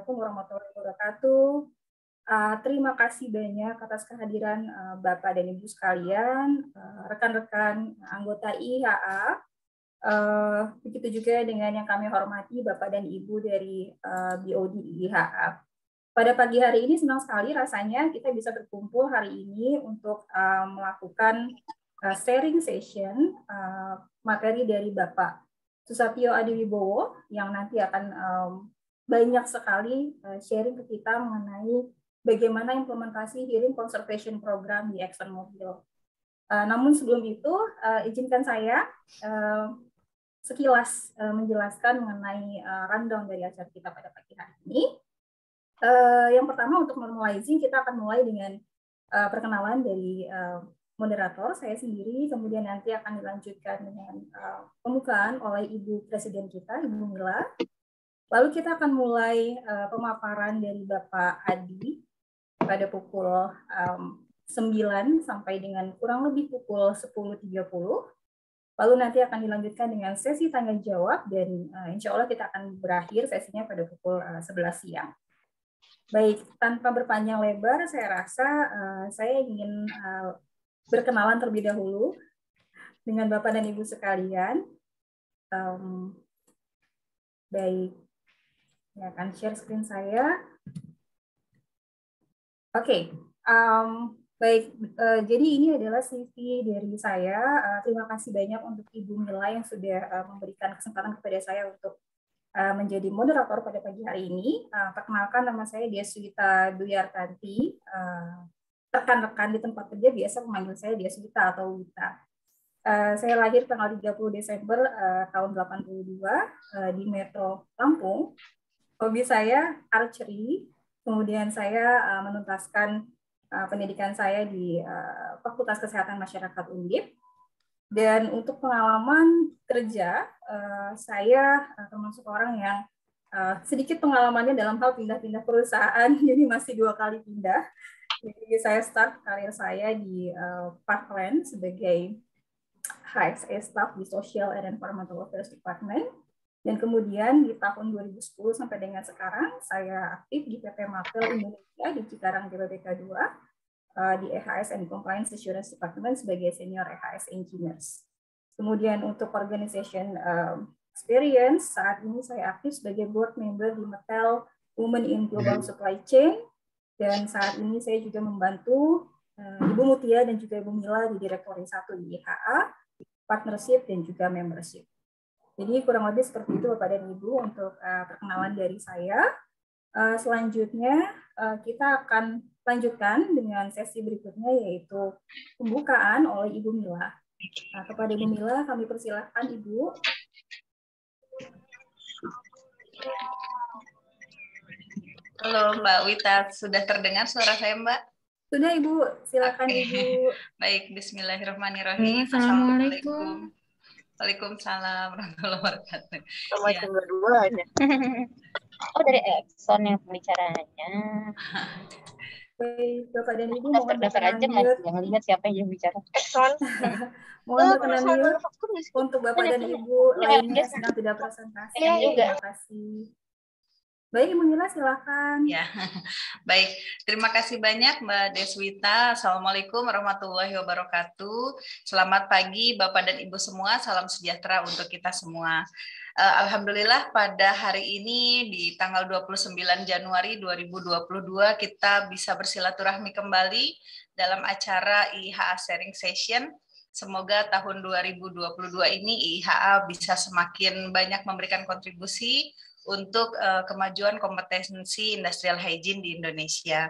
Assalamualaikum warahmatullahi wabarakatuh. Uh, terima kasih banyak atas kehadiran uh, Bapak dan Ibu sekalian, ah, rekan-rekan uh, anggota IHA, uh, begitu juga dengan yang kami hormati Bapak dan Ibu dari uh, BOD IHA. Pada pagi hari ini senang sekali rasanya kita bisa berkumpul hari ini untuk uh, melakukan uh, sharing session uh, materi dari Bapak Susatyo Adiwibowo yang nanti akan um, banyak sekali eh, sharing ke kita mengenai bagaimana implementasi hearing conservation program di ExxonMobil. Mobil. Eh, namun sebelum itu, eh, izinkan saya sekilas menjelaskan mengenai rundown dari acara kita pada pagi hari ini. yang pertama untuk normalizing, kita akan mulai dengan perkenalan dari moderator, saya sendiri, kemudian nanti akan dilanjutkan dengan pembukaan oleh Ibu Presiden kita, Ibu Mila. Lalu kita akan mulai uh, pemaparan dari Bapak Adi pada pukul um, 9 sampai dengan kurang lebih pukul 10.30. Lalu nanti akan dilanjutkan dengan sesi tanya jawab dan uh, insya Allah kita akan berakhir sesinya pada pukul uh, eh, 11 siang. Baik, tanpa berpanjang lebar, saya rasa uh, saya ingin uh, berkenalan terlebih dahulu dengan Bapak dan Ibu sekalian. Um, baik, saya akan share screen saya. Oke, okay. um, baik. Uh, jadi ini adalah CV dari saya. Uh, terima kasih banyak untuk Ibu Mila yang sudah uh, memberikan kesempatan kepada saya untuk uh, menjadi moderator pada pagi hari ini. Uh, perkenalkan nama saya Desuita Duyartanti. Uh, rekan-rekan di tempat kerja biasa memanggil saya Desuita atau Wita. Uh, saya lahir tanggal 30 Desember uh, tahun 82 uh, di Metro Lampung hobi saya archery, kemudian saya uh, menuntaskan uh, pendidikan saya di uh, Fakultas Kesehatan Masyarakat Undip. Dan untuk pengalaman kerja, uh, saya uh, termasuk orang yang uh, sedikit pengalamannya dalam hal pindah-pindah perusahaan, jadi masih dua kali pindah. Jadi saya start karir saya di uh, Parkland sebagai HSE staff di Social and Environmental Affairs Department. Dan kemudian di tahun 2010 sampai dengan sekarang, saya aktif di PP Mapel Indonesia di Cikarang GBBK 2 eh, di EHS and Compliance Assurance Department sebagai Senior EHS Engineers. Kemudian untuk organization eh, experience, saat ini saya aktif sebagai board member di Mattel Women in Global hmm. Supply Chain, dan saat ini saya juga membantu eh, Ibu Mutia dan juga Ibu Mila di Direktori 1 di IHA, partnership dan juga membership. Jadi kurang lebih seperti itu Bapak dan Ibu untuk uh, perkenalan dari saya. Uh, selanjutnya uh, kita akan lanjutkan dengan sesi berikutnya yaitu pembukaan oleh Ibu Mila. Nah, kepada Ibu Mila kami persilahkan Ibu. Halo Mbak Wita, sudah terdengar suara saya Mbak? Sudah Ibu, silakan Ibu. Baik, Bismillahirrahmanirrahim. Assalamualaikum. Waalaikumsalam warahmatullahi wabarakatuh. Sama ya. dua aja. Oh dari Exxon yang pembicaranya. Baik, Bapak dan Ibu mau daftar aja mas, jangan lihat siapa yang bicara. Exxon. Mohon oh, berkenan dulu untuk Bapak dan Ibu lainnya sedang iya, tidak presentasi. Iya, Terima kasih. Baik, Ibu Nila silakan. Ya, baik. Terima kasih banyak Mbak Deswita. Assalamualaikum warahmatullahi wabarakatuh. Selamat pagi Bapak dan Ibu semua. Salam sejahtera untuk kita semua. Eh, Alhamdulillah pada hari ini di tanggal 29 Januari 2022 kita bisa bersilaturahmi kembali dalam acara IHA Sharing Session Semoga tahun 2022 ini IHA bisa semakin banyak memberikan kontribusi untuk uh, kemajuan kompetensi industrial hygiene di Indonesia.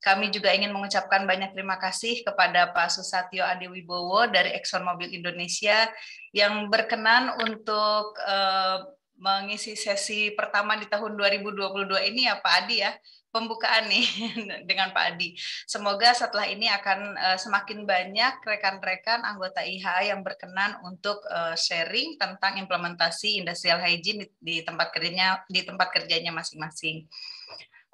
Kami juga ingin mengucapkan banyak terima kasih kepada Pak Susatyo Adewibowo dari ExxonMobil Indonesia yang berkenan untuk uh, mengisi sesi pertama di tahun 2022 ini ya Pak Adi ya pembukaan nih dengan Pak Adi. Semoga setelah ini akan eh, semakin banyak rekan-rekan anggota IHA yang berkenan untuk eh, sharing tentang implementasi industrial hygiene di, tempat kerjanya di tempat kerjanya masing-masing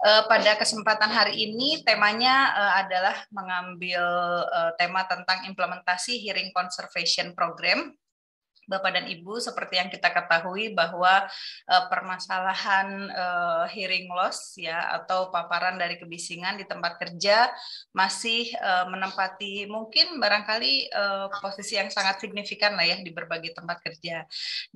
eh, pada kesempatan hari ini temanya adalah mengambil tema tentang implementasi hearing conservation program Bapak dan Ibu, seperti yang kita ketahui bahwa uh, permasalahan uh, hearing loss ya atau paparan dari kebisingan di tempat kerja masih uh, menempati mungkin barangkali uh, posisi yang sangat signifikan lah ya di berbagai tempat kerja.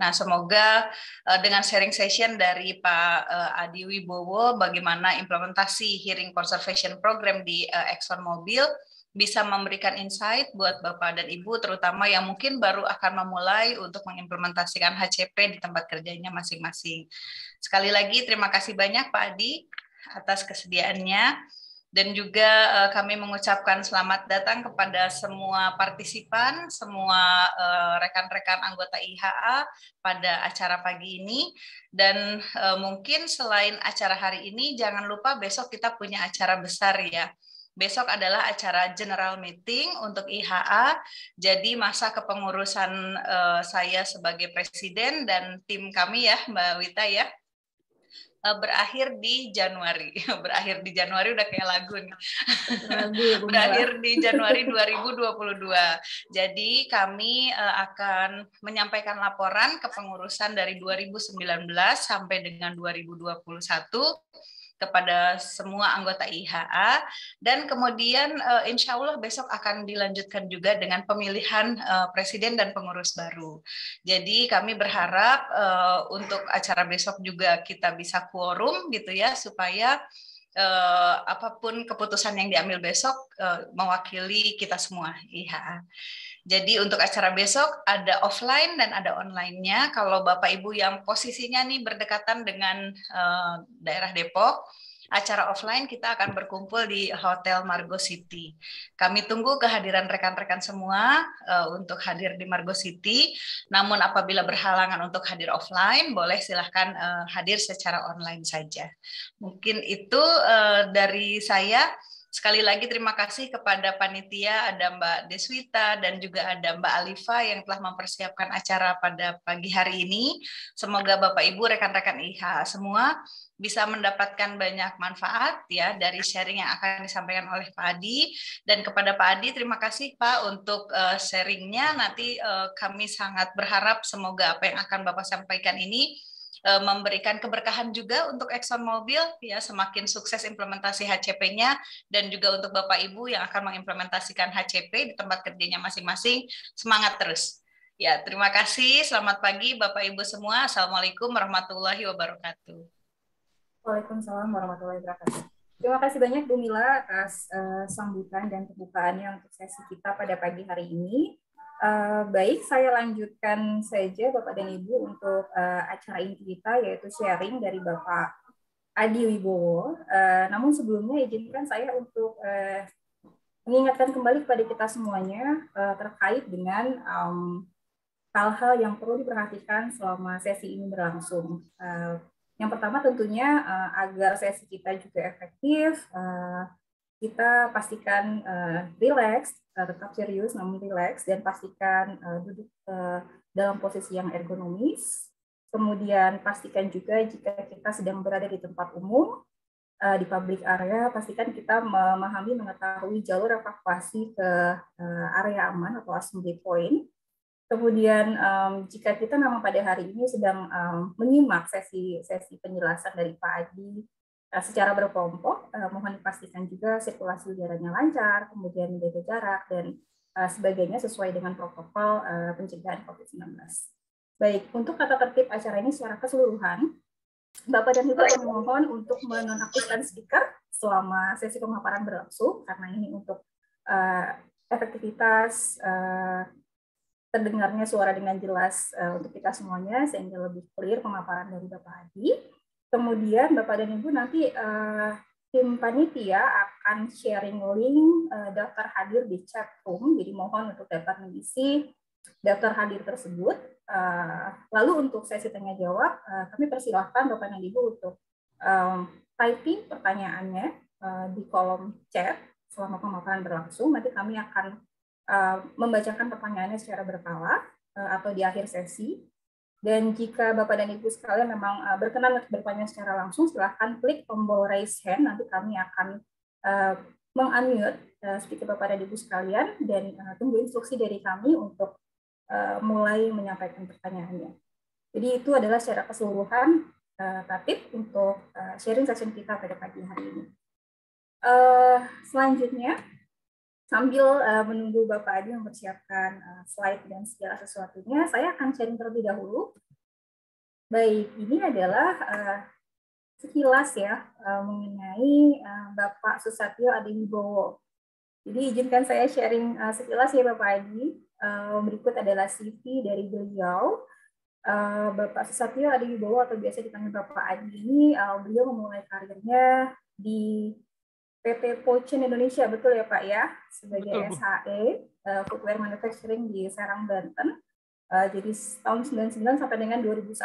Nah, semoga uh, dengan sharing session dari Pak uh, Adi Wibowo bagaimana implementasi hearing conservation program di uh, ExxonMobil Mobil bisa memberikan insight buat Bapak dan Ibu terutama yang mungkin baru akan memulai untuk mengimplementasikan HCP di tempat kerjanya masing-masing. Sekali lagi terima kasih banyak Pak Adi atas kesediaannya dan juga eh, kami mengucapkan selamat datang kepada semua partisipan, semua eh, rekan-rekan anggota IHA pada acara pagi ini. Dan eh, mungkin selain acara hari ini, jangan lupa besok kita punya acara besar ya besok adalah acara general meeting untuk IHA. Jadi masa kepengurusan uh, saya sebagai presiden dan tim kami ya Mbak Wita ya uh, berakhir di Januari. Berakhir di Januari udah kayak lagu nih. Ya, berakhir di Januari 2022. Jadi kami uh, akan menyampaikan laporan kepengurusan dari 2019 sampai dengan 2021 kepada semua anggota IHA dan kemudian uh, insya Allah besok akan dilanjutkan juga dengan pemilihan uh, presiden dan pengurus baru. Jadi kami berharap uh, untuk acara besok juga kita bisa quorum gitu ya supaya uh, apapun keputusan yang diambil besok uh, mewakili kita semua IHA. Jadi untuk acara besok ada offline dan ada online-nya. Kalau Bapak Ibu yang posisinya nih berdekatan dengan uh, daerah Depok, acara offline kita akan berkumpul di Hotel Margo City. Kami tunggu kehadiran rekan-rekan semua uh, untuk hadir di Margo City. Namun apabila berhalangan untuk hadir offline, boleh silahkan uh, hadir secara online saja. Mungkin itu uh, dari saya. Sekali lagi terima kasih kepada panitia ada Mbak Deswita dan juga ada Mbak Alifa yang telah mempersiapkan acara pada pagi hari ini. Semoga Bapak Ibu rekan-rekan IH semua bisa mendapatkan banyak manfaat ya dari sharing yang akan disampaikan oleh Pak Adi dan kepada Pak Adi terima kasih Pak untuk uh, sharingnya nanti uh, kami sangat berharap semoga apa yang akan Bapak sampaikan ini Eh, memberikan keberkahan juga untuk Exxon Mobil ya semakin sukses implementasi HCP-nya dan juga untuk Bapak Ibu yang akan mengimplementasikan HCP di tempat kerjanya masing-masing semangat terus. Ya, terima kasih. Selamat pagi Bapak Ibu semua. Assalamualaikum warahmatullahi wabarakatuh. Waalaikumsalam warahmatullahi wabarakatuh. Terima kasih banyak Bu Mila atas uh, sambutan dan pembukaannya untuk sesi kita pada pagi hari ini. Eh, baik, saya lanjutkan saja Bapak dan Ibu untuk uh, acara inti kita yaitu sharing dari Bapak Adi Wibowo. Uh, namun sebelumnya izinkan saya untuk uh, mengingatkan kembali kepada kita semuanya uh, terkait dengan um, hal-hal yang perlu diperhatikan selama sesi ini berlangsung. Uh, yang pertama tentunya uh, agar sesi kita juga efektif, uh, kita pastikan uh, relax, uh, tetap serius namun relax dan pastikan uh, duduk uh, dalam posisi yang ergonomis. Kemudian pastikan juga jika kita sedang berada di tempat umum, uh, di public area, pastikan kita memahami, mengetahui jalur evakuasi ke uh, area aman atau assembly point. Kemudian um, jika kita memang pada hari ini sedang um, menyimak sesi sesi penjelasan dari Pak Adi Eh, secara berkelompok, eh, mohon dipastikan juga sirkulasi udaranya lancar, kemudian menjaga jarak, dan eh, sebagainya sesuai dengan protokol pencegahan COVID-19. Baik, untuk kata tertib acara ini secara keseluruhan, Bapak dan Ibu memohon untuk menonaktifkan speaker selama sesi pemaparan berlangsung, karena ini untuk uh, efektivitas uh, terdengarnya suara dengan jelas uh, untuk kita semuanya, sehingga lebih clear pemaparan dari Bapak Hadi. Kemudian Bapak dan Ibu nanti uh, tim panitia akan sharing link uh, daftar hadir di chat room, jadi mohon untuk dapat mengisi daftar hadir tersebut. Uh, lalu untuk sesi tanya jawab, uh, kami persilahkan Bapak dan Ibu untuk um, typing pertanyaannya uh, di kolom chat selama pemaparan berlangsung. Nanti kami akan uh, membacakan pertanyaannya secara berkala uh, atau di akhir sesi. Dan jika Bapak dan Ibu sekalian memang eh, berkenan untuk bertanya secara langsung, silahkan klik tombol raise hand. Nanti kami akan uh, meng-unmute uh, speaker Bapak dan Ibu sekalian dan tunggu instruksi dari kami untuk mulai menyampaikan pertanyaannya. Jadi itu adalah secara keseluruhan uh, tatip untuk sharing session kita pada pagi hari ini. selanjutnya, Sambil uh, menunggu Bapak Adi mempersiapkan uh, slide dan segala sesuatunya, saya akan sharing terlebih dahulu. Baik, ini adalah uh, sekilas ya uh, mengenai uh, Bapak Susatyo Adi Wibowo. Jadi izinkan saya sharing uh, sekilas ya Bapak Adi. Uh, berikut adalah CV dari beliau. Uh, Bapak Susatyo Adi Wibowo atau biasa dipanggil Bapak Adi ini, uh, beliau memulai karirnya di PT Pochin Indonesia betul ya Pak ya sebagai betul, SHE uh, eh, Footwear Manufacturing di Serang Banten. Uh, jadi tahun 99 sampai dengan 2001.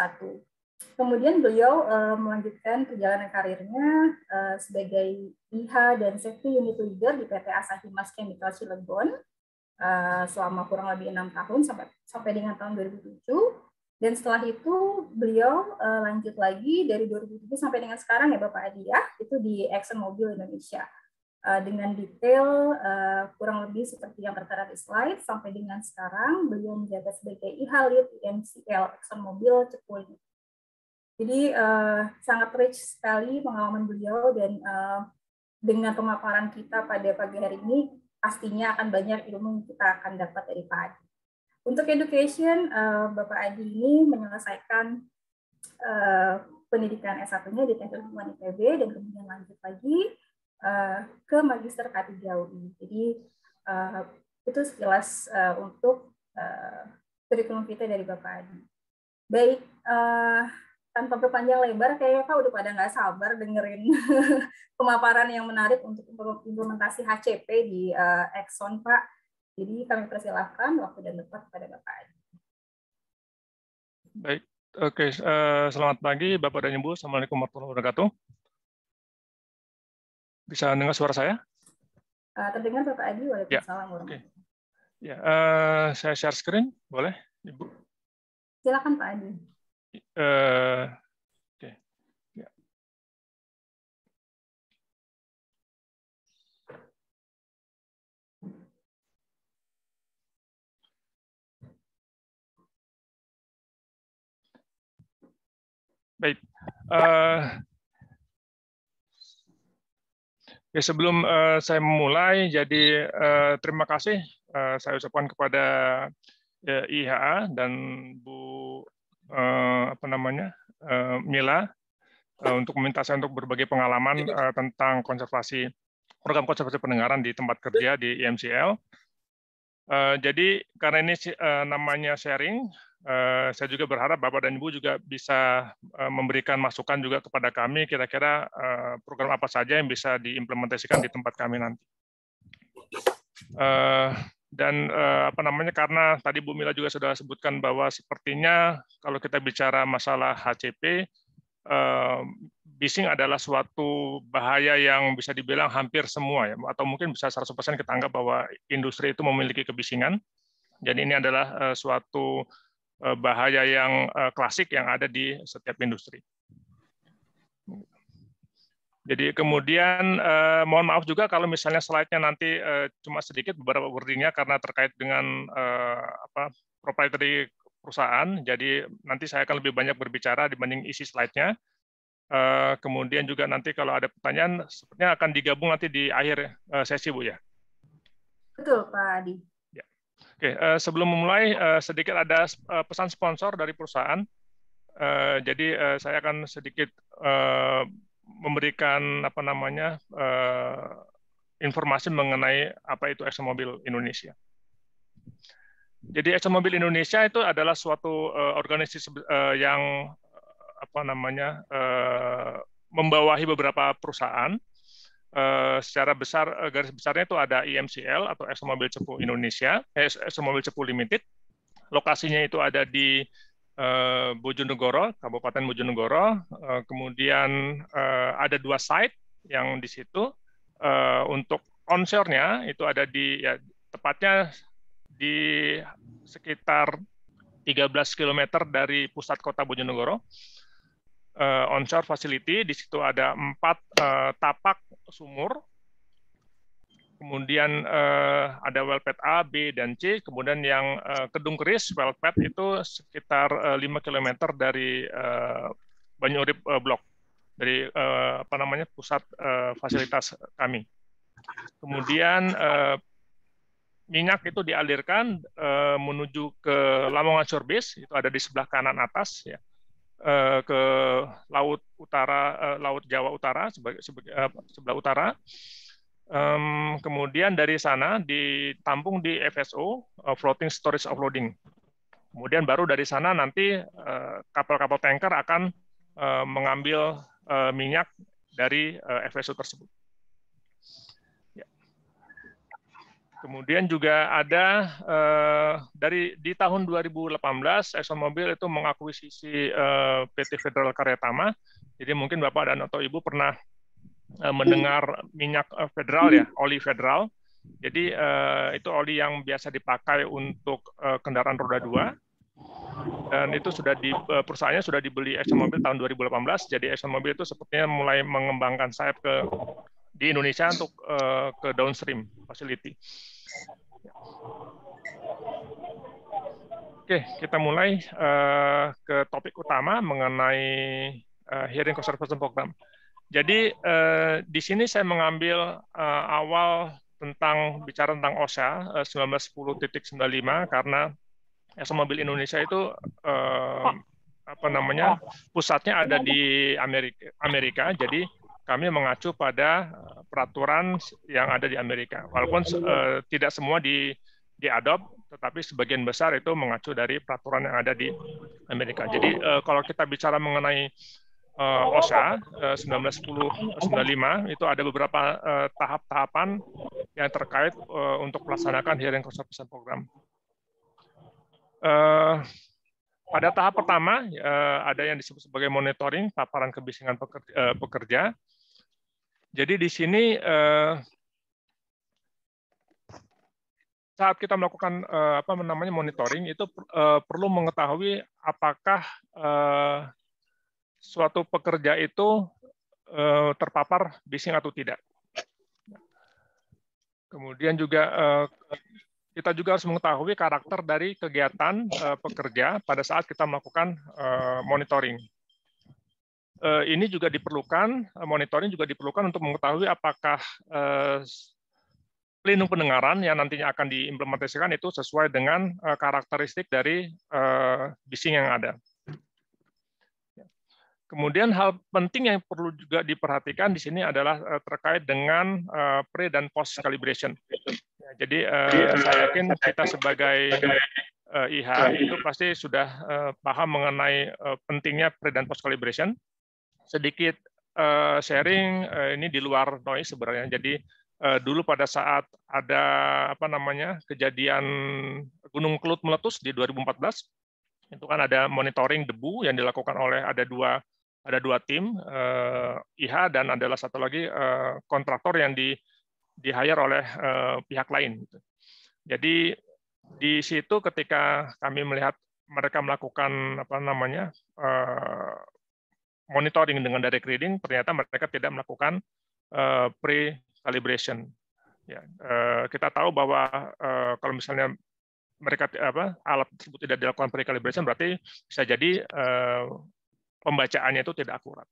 Kemudian beliau uh, melanjutkan perjalanan karirnya uh, sebagai IH dan Safety Unit Leader di PT Asahi Mas Chemical Cilegon uh, selama kurang lebih enam tahun sampai sampai dengan tahun 2007 dan setelah itu beliau uh, lanjut lagi dari 2007 sampai dengan sekarang ya Bapak Adi ya, itu di Exxon Mobil Indonesia. Uh, dengan detail uh, kurang lebih seperti yang tertera di slide sampai dengan sekarang beliau menjabat sebagai IH Lead IMCL Exxon Mobil Cepuling. Jadi uh, sangat rich sekali pengalaman beliau dan uh, dengan pemaparan kita pada pagi hari ini pastinya akan banyak ilmu yang kita akan dapat dari Pak Adi. Untuk education, uh, Bapak Adi ini menyelesaikan uh, pendidikan S1-nya di Teknik Lingkungan ITB dan kemudian lanjut lagi uh, ke Magister K3 UI. Jadi uh, itu sekilas uh, untuk uh, kurikulum kita dari Bapak Adi. Baik, uh, tanpa berpanjang lebar, kayaknya Pak udah pada nggak sabar dengerin pemaparan yang menarik untuk implementasi HCP di uh, Exxon, Pak jadi kami persilahkan waktu dan tempat kepada Bapak Adi. Baik, oke. Eh, selamat pagi Bapak dan Ibu. Assalamualaikum warahmatullahi wabarakatuh. Bisa dengar suara saya? Eh, terdengar Bapak Adi, Waalaikumsalam ya. Oke. Ya, uh, saya share screen, boleh Ibu? Silakan Pak Adi. Uh, Baik. Uh, ya sebelum uh, saya memulai, jadi uh, terima kasih uh, saya ucapkan kepada uh, IHA dan Bu uh, apa namanya uh, Mila uh, untuk meminta saya untuk berbagi pengalaman uh, tentang konservasi program konservasi pendengaran di tempat kerja di IMCL. Uh, jadi karena ini uh, namanya sharing, Eh, saya juga berharap Bapak dan Ibu juga bisa eh, memberikan masukan juga kepada kami kira-kira eh, program apa saja yang bisa diimplementasikan di tempat kami nanti. Dan apa namanya karena tadi Bu Mila juga sudah sebutkan bahwa sepertinya kalau kita bicara masalah HCP, bising adalah suatu bahaya yang bisa dibilang hampir semua ya atau mungkin bisa 100% kita anggap bahwa industri itu memiliki kebisingan. Jadi ini adalah suatu Eh, bahaya yang eh, klasik yang ada di setiap industri. Jadi kemudian eh, mohon maaf juga kalau misalnya slide-nya nanti eh, cuma sedikit beberapa wordingnya karena terkait dengan eh, apa proprietary perusahaan. Jadi nanti saya akan lebih banyak berbicara dibanding isi slide-nya. Eh, kemudian juga nanti kalau ada pertanyaan sepertinya akan digabung nanti di akhir eh, sesi Bu ya. Betul Pak Adi. Oke, uh, sebelum memulai uh, sedikit ada uh, pesan sponsor dari perusahaan. Uh, jadi uh, saya akan sedikit uh, memberikan apa namanya uh, informasi mengenai apa itu ExxonMobil Indonesia. Jadi ExxonMobil Indonesia itu adalah suatu uh, organisasi uh, yang apa namanya uh, membawahi beberapa perusahaan Eh, secara besar eh, garis besarnya itu ada IMCL e atau ExxonMobil Cepu Indonesia, eh, ExxonMobil Cepu Limited. Lokasinya itu ada di eh, Bojonegoro, Kabupaten Bojonegoro. kemudian ada dua site yang di situ untuk onshore-nya itu ada di ya, tepatnya di sekitar 13 km dari pusat kota Bojonegoro. Uh, onshore facility di situ ada empat uh, tapak sumur, kemudian eh, ada well pad A, B, dan C, kemudian yang eh, Kedung Keris, well pad itu sekitar eh, 5 km dari eh, Banyu Urip eh, Blok, dari eh, apa namanya pusat eh, fasilitas kami. Kemudian eh, minyak itu dialirkan eh, menuju ke Lamongan Surbis, itu ada di sebelah kanan atas ya, eh, ke laut utara uh, laut Jawa utara sebagai uh, eh, sebelah utara. Um, kemudian dari sana ditampung di FSO uh, eh, floating storage offloading. Kemudian baru dari sana nanti kapal-kapal uh, tanker akan uh, mengambil uh, minyak dari uh, FSO tersebut. Kemudian juga ada eh, dari di tahun 2018 ExxonMobil itu mengakuisisi eh, PT Federal Karyatama. Jadi mungkin Bapak dan atau Ibu pernah eh, mendengar minyak eh, federal ya, oli federal. Jadi eh, itu oli yang biasa dipakai untuk eh, kendaraan roda dua. Dan itu sudah di eh, perusahaannya sudah dibeli ExxonMobil tahun 2018. Jadi ExxonMobil itu sepertinya mulai mengembangkan sayap ke di Indonesia untuk uh, ke downstream facility. Oke, kita mulai uh, ke topik utama mengenai uh, hearing conservation program. Jadi uh, di sini saya mengambil uh, awal tentang bicara tentang OSHA uh, 1910.95 karena ESO Mobil Indonesia itu apa namanya pusatnya ada di Amerika, Amerika jadi kami mengacu pada eh, peraturan yang ada di Amerika. Walaupun uh, tidak semua di diadop, tetapi sebagian besar itu mengacu dari peraturan yang ada di Amerika. Jadi uh, kalau kita bicara mengenai uh, OSHA uh, 1995 itu ada beberapa uh, tahap-tahapan yang terkait uh, untuk melaksanakan hearing consultation program. Uh, pada tahap pertama ada yang disebut sebagai monitoring paparan kebisingan pekerja jadi di sini eh, saat kita melakukan eh, apa namanya monitoring itu eh, perlu mengetahui apakah suatu pekerja itu terpapar bising atau tidak. Kemudian juga kita juga harus mengetahui karakter dari kegiatan pekerja pada saat kita melakukan monitoring. Eh, ini juga diperlukan, eh, monitoring juga diperlukan untuk mengetahui apakah eh, pelindung pendengaran yang nantinya akan diimplementasikan itu sesuai dengan karakteristik dari bising yang ada. Kemudian hal penting yang perlu juga diperhatikan di sini adalah terkait dengan pre dan post calibration. Ya, jadi iya. saya yakin kita sebagai IH itu pasti sudah paham mengenai pentingnya pre dan post calibration sedikit eh, sharing eh, ini di luar noise sebenarnya. Jadi eh, dulu pada saat ada apa namanya kejadian Gunung Kelut meletus di 2014 itu kan ada monitoring debu yang dilakukan oleh ada dua ada dua tim uh, IH dan adalah satu lagi kontraktor yang di di hire oleh pihak lain. Gitu. Jadi di situ ketika kami melihat mereka melakukan apa namanya monitoring dengan direct reading, ternyata mereka tidak melakukan uh, pre-calibration. Ya, uh, kita tahu bahwa uh, kalau misalnya mereka apa alat tersebut tidak dilakukan pre-calibration, berarti bisa jadi uh, pembacaannya itu tidak akurat.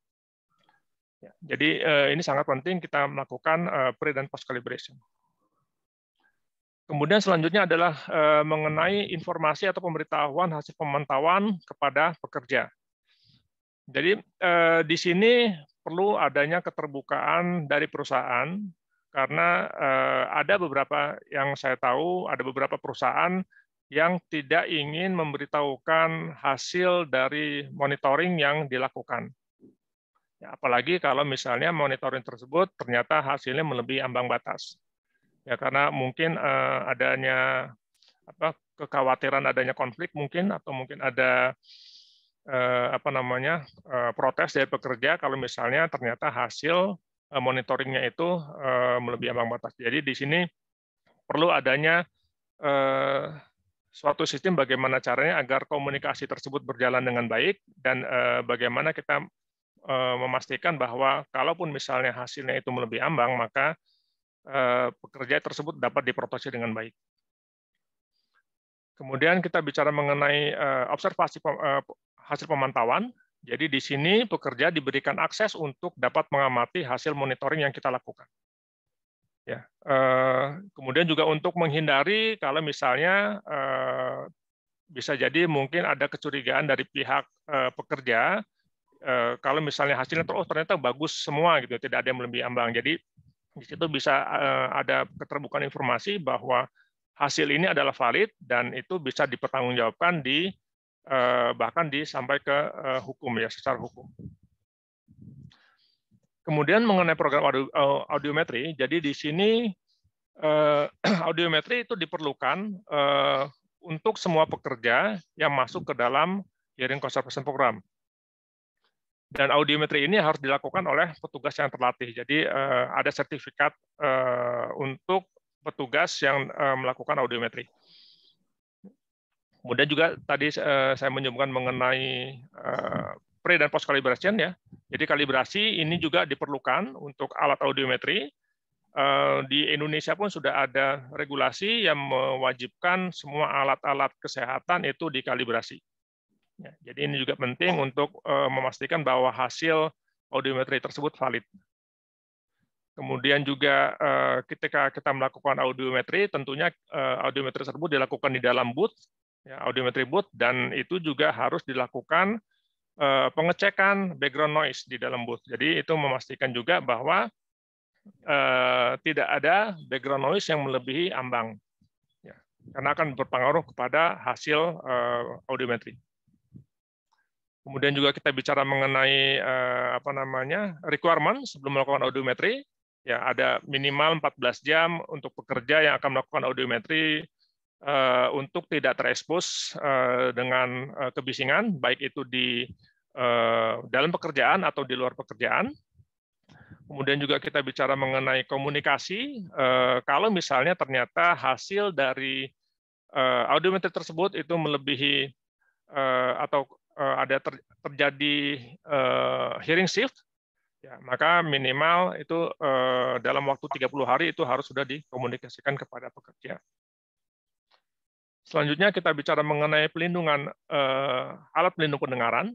Ya, jadi uh, ini sangat penting kita melakukan uh, pre dan post calibration. Kemudian selanjutnya adalah mengenai informasi atau pemberitahuan hasil pemantauan kepada pekerja. Jadi eh, di sini perlu adanya keterbukaan dari perusahaan karena eh, ada beberapa yang saya tahu ada beberapa perusahaan yang tidak ingin memberitahukan hasil dari monitoring yang dilakukan. Ya, apalagi kalau misalnya monitoring tersebut ternyata hasilnya melebihi ambang batas. Ya karena mungkin eh, adanya apa kekhawatiran adanya konflik mungkin atau mungkin ada eh, apa namanya eh, protes dari pekerja kalau misalnya ternyata hasil eh, monitoringnya itu eh, melebihi ambang batas. Jadi di sini perlu adanya eh, suatu sistem bagaimana caranya agar komunikasi tersebut berjalan dengan baik dan eh, bagaimana kita eh, memastikan bahwa kalaupun misalnya hasilnya itu melebihi ambang maka eh, pekerja tersebut dapat diproteksi dengan baik. Kemudian kita bicara mengenai eh, observasi eh, hasil pemantauan. Jadi di sini pekerja diberikan akses untuk dapat mengamati hasil monitoring yang kita lakukan. Ya, eh, kemudian juga untuk menghindari kalau misalnya eh, bisa jadi mungkin ada kecurigaan dari pihak eh, pekerja kalau misalnya hasilnya terus oh, ternyata bagus semua gitu, tidak ada yang lebih ambang. Jadi di situ bisa ada keterbukaan informasi bahwa hasil ini adalah valid dan itu bisa dipertanggungjawabkan di Eh, bahkan disampaikan ke eh, hukum ya secara hukum. Kemudian mengenai program eh, audiometri, jadi di sini audiometri itu diperlukan untuk semua pekerja yang masuk ke dalam hearing conservation program. Dan audiometri ini harus dilakukan oleh petugas yang terlatih. Jadi ada sertifikat untuk petugas yang melakukan audiometri. Kemudian juga tadi uh, saya menyebutkan mengenai uh, pre dan post calibration ya. Jadi kalibrasi ini juga diperlukan untuk alat audiometri. Uh, di Indonesia pun sudah ada regulasi yang mewajibkan semua alat-alat kesehatan itu dikalibrasi. Ya, jadi ini juga penting untuk uh, memastikan bahwa hasil audiometri tersebut valid. Kemudian juga ketika kita melakukan audiometri, tentunya audiometri tersebut dilakukan di dalam booth ya, audiometri booth, dan itu juga harus dilakukan uh, pengecekan background noise di dalam booth. Jadi itu memastikan juga bahwa uh, tidak ada background noise yang melebihi ambang, ya, karena akan berpengaruh kepada hasil uh, eh, audiometri. Kemudian juga kita bicara mengenai uh, apa namanya requirement sebelum melakukan audiometri Ya, ada minimal 14 jam untuk pekerja yang akan melakukan audiometri Eh, untuk tidak terekspos eh, dengan eh, kebisingan, baik itu di dalam pekerjaan atau di luar pekerjaan. Kemudian juga kita bicara mengenai komunikasi. Kalau misalnya ternyata hasil dari audiometri tersebut itu melebihi atau ada terjadi hearing shift, Ya, maka minimal itu dalam waktu 30 hari itu harus sudah dikomunikasikan kepada pekerja. Selanjutnya kita bicara mengenai pelindungan eh, alat pelindung pendengaran.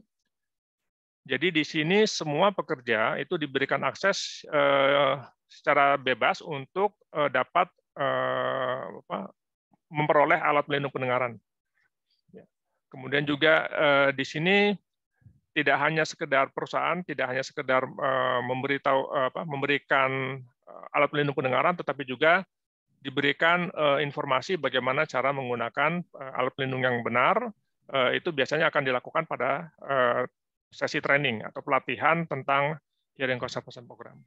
Jadi di sini semua pekerja itu diberikan akses eh, secara bebas untuk eh, dapat eh, apa, memperoleh alat pelindung pendengaran. Ya. Kemudian juga eh, di sini tidak hanya sekedar perusahaan, tidak hanya sekedar eh, memberitahu eh, apa, memberikan eh, alat pelindung pendengaran, tetapi juga diberikan uh, informasi bagaimana cara menggunakan uh, alat pelindung yang benar, uh, itu biasanya akan dilakukan pada uh, sesi training atau pelatihan tentang hearing cost program.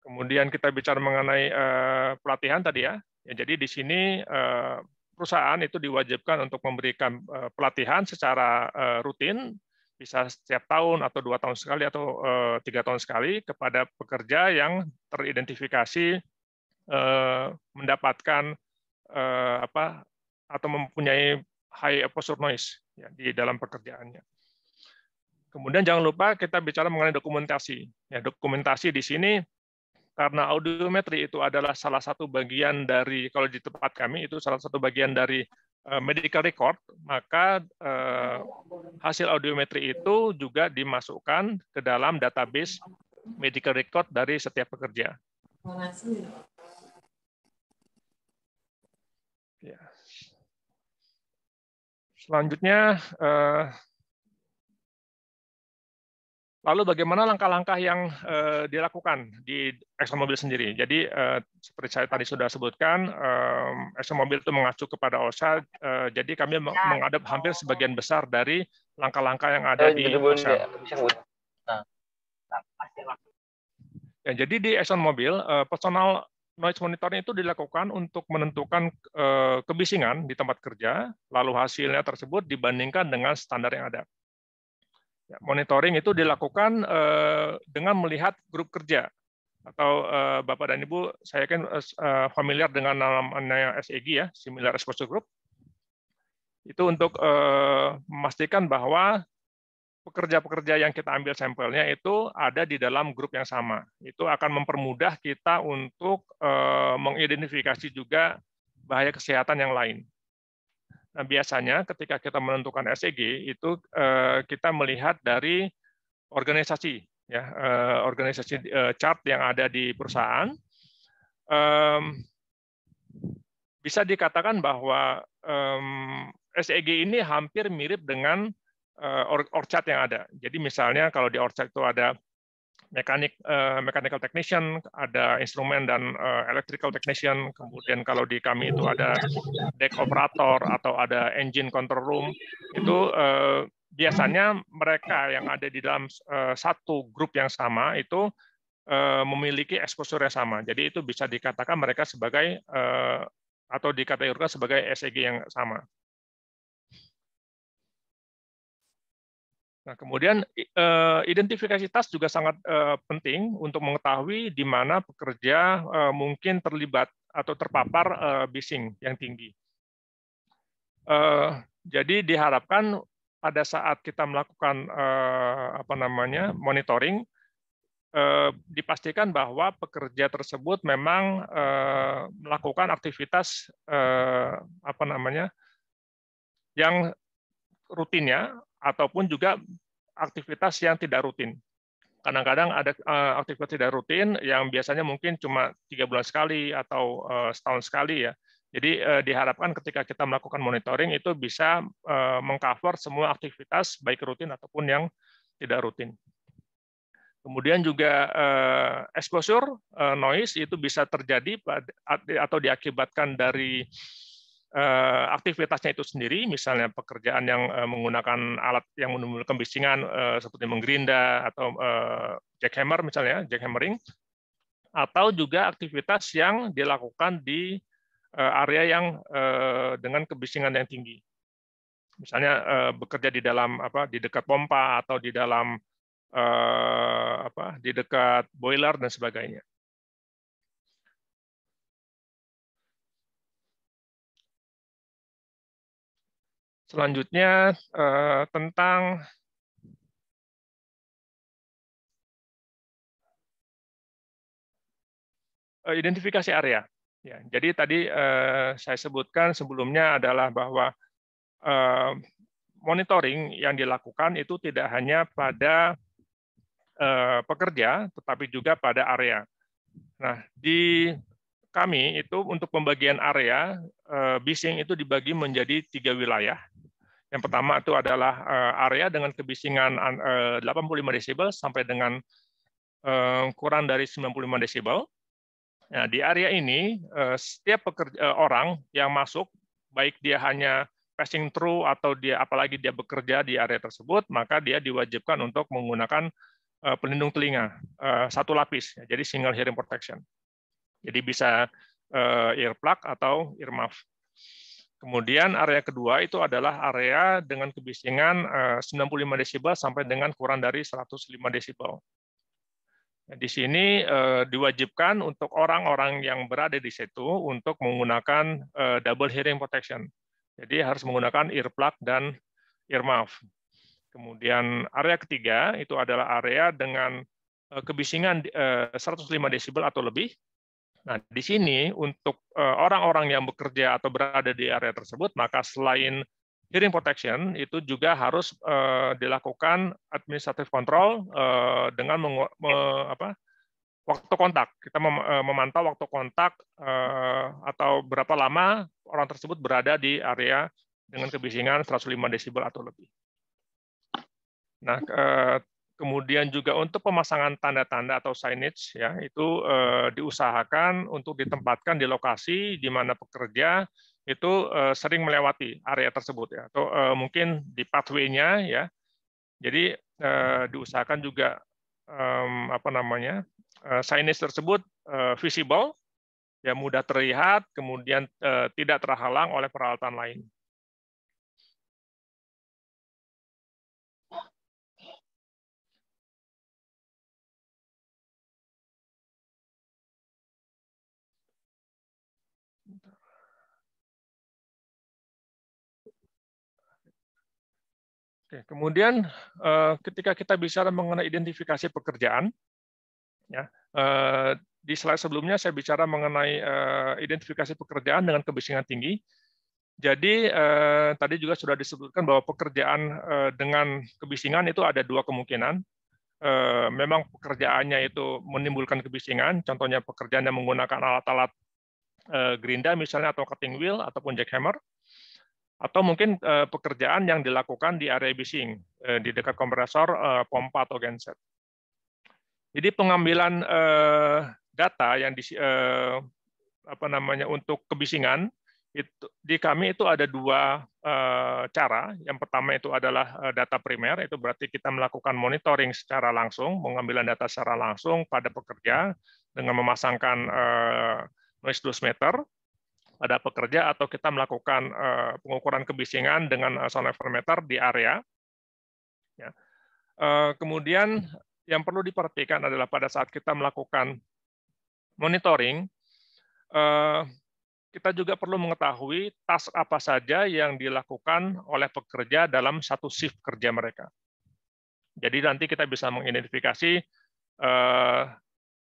Kemudian kita bicara mengenai uh, pelatihan tadi ya. ya jadi di sini uh, perusahaan itu diwajibkan untuk memberikan uh, pelatihan secara uh, rutin bisa setiap tahun atau dua tahun sekali atau tiga tahun sekali kepada pekerja yang teridentifikasi Eh, mendapatkan eh, apa atau mempunyai high exposure noise ya, di dalam pekerjaannya. Kemudian jangan lupa kita bicara mengenai dokumentasi. Ya, dokumentasi di sini karena audiometri itu adalah salah satu bagian dari kalau di tempat kami itu salah satu bagian dari eh, medical record, maka hasil audiometri itu juga dimasukkan ke dalam database medical record dari setiap pekerja. Ya. Selanjutnya, eh, lalu bagaimana langkah-langkah yang eh, dilakukan di ExxonMobil sendiri? Jadi, eh, seperti saya tadi sudah sebutkan, eh, ExxonMobil itu mengacu kepada OSHA, eh, jadi kami ya. menghadap hampir sebagian besar dari langkah-langkah yang ada di OSHA. Nah. Ya, jadi di ExxonMobil, eh, personal noise monitoring itu dilakukan untuk menentukan eh, kebisingan di tempat kerja, lalu hasilnya tersebut dibandingkan dengan standar yang ada. Ya, monitoring itu dilakukan eh, dengan melihat grup kerja atau eh, Bapak dan Ibu saya yakin familiar dengan namanya SEG ya, Similar Exposure Group. Itu untuk memastikan bahwa pekerja-pekerja yang kita ambil sampelnya itu ada di dalam grup yang sama. Itu akan mempermudah kita untuk eh, mengidentifikasi juga bahaya kesehatan yang lain. Nah, biasanya ketika kita menentukan SEG itu eh, kita melihat dari organisasi ya, eh, organisasi chart yang ada di perusahaan. bisa dikatakan bahwa SEG ini hampir mirip dengan Eh, orchard yang ada. Jadi misalnya kalau di orchard itu ada mekanik eh, mechanical technician, ada instrumen dan eh, electrical technician, kemudian kalau di kami itu ada deck operator atau ada engine control room itu biasanya mereka yang ada di dalam satu grup yang sama itu memiliki exposure yang sama. Jadi itu bisa dikatakan mereka sebagai atau dikategorikan sebagai SEG yang sama. Nah, kemudian eh, identifikasi tas juga sangat eh, penting untuk mengetahui di mana pekerja eh, mungkin terlibat atau terpapar bising yang tinggi. Jadi diharapkan pada saat kita melakukan apa namanya monitoring dipastikan bahwa pekerja tersebut memang melakukan aktivitas apa namanya yang rutinnya ataupun juga aktivitas yang tidak rutin. Kadang-kadang ada eh, aktivitas tidak rutin yang biasanya mungkin cuma tiga bulan sekali atau eh, setahun sekali ya. Jadi eh, diharapkan ketika kita melakukan monitoring itu bisa mengcover semua aktivitas baik rutin ataupun yang tidak rutin. Kemudian juga exposure noise itu bisa terjadi atau diakibatkan dari Eh, aktivitasnya itu sendiri, misalnya pekerjaan yang eh, menggunakan alat yang menimbulkan kebisingan eh, seperti menggerinda atau jackhammer misalnya, jackhammering, atau juga aktivitas yang dilakukan di area yang dengan kebisingan yang tinggi. Misalnya bekerja di dalam apa di dekat pompa atau di dalam apa di dekat boiler dan sebagainya. Selanjutnya eh, tentang eh, identifikasi area. Ya, jadi tadi eh, saya sebutkan sebelumnya adalah bahwa eh, monitoring yang dilakukan itu tidak hanya pada eh, pekerja, tetapi juga pada area. Nah, di kami itu untuk pembagian area, eh, Bising itu dibagi menjadi tiga wilayah. Yang pertama itu adalah eh, area dengan kebisingan 85 eh, desibel sampai dengan eh, kurang dari 95 desibel. Nah, di area ini setiap pekerja, orang yang masuk, baik dia hanya passing through atau dia apalagi dia bekerja di area tersebut, maka dia diwajibkan untuk menggunakan pelindung telinga satu lapis, jadi single hearing protection. Jadi bisa earplug atau earmuff. Kemudian area kedua itu adalah area dengan kebisingan 95 eh, desibel sampai dengan kurang dari 105 desibel. Nah, di sini eh, diwajibkan untuk orang-orang yang berada di situ untuk menggunakan eh, double hearing protection. Jadi harus menggunakan earplug dan earmuff. Kemudian area ketiga itu adalah area dengan kebisingan 105 desibel atau lebih Nah, di sini untuk eh, orang-orang yang bekerja atau berada di area tersebut, maka selain hearing protection itu juga harus eh, dilakukan administrative control eh, dengan meng, apa, waktu kontak. Kita memantau waktu kontak atau berapa lama orang tersebut berada di area dengan kebisingan 105 desibel atau lebih. Nah, Kemudian juga untuk pemasangan tanda-tanda atau signage ya itu eh, diusahakan untuk ditempatkan di lokasi di mana pekerja itu eh, sering melewati area tersebut ya atau eh, mungkin di pathway-nya ya. Jadi eh, diusahakan juga eh, apa namanya eh, signage tersebut eh, visible ya mudah terlihat kemudian eh, tidak terhalang oleh peralatan lain. Oke, kemudian eh, ketika kita bicara mengenai identifikasi pekerjaan, ya eh, di slide sebelumnya saya bicara mengenai eh, identifikasi pekerjaan dengan kebisingan tinggi. Jadi tadi juga sudah disebutkan bahwa pekerjaan dengan kebisingan itu ada dua kemungkinan. memang pekerjaannya itu menimbulkan kebisingan, contohnya pekerjaan yang menggunakan alat-alat gerinda misalnya atau cutting wheel ataupun jackhammer atau mungkin uh, pekerjaan yang dilakukan di area bising uh, di dekat kompresor, uh, pompa atau genset. Jadi pengambilan uh, data yang di, uh, apa namanya untuk kebisingan itu di kami itu ada dua uh, cara. Yang pertama itu adalah uh, data primer, itu berarti kita melakukan monitoring secara langsung, pengambilan data secara langsung pada pekerja dengan memasangkan uh, noise dosimeter ada pekerja atau kita melakukan eh, pengukuran kebisingan dengan eh, sound level meter di area. Ya. Eh, kemudian yang perlu diperhatikan adalah pada saat kita melakukan monitoring, kita juga perlu mengetahui task apa saja yang dilakukan oleh pekerja dalam satu shift kerja mereka. Jadi nanti kita bisa mengidentifikasi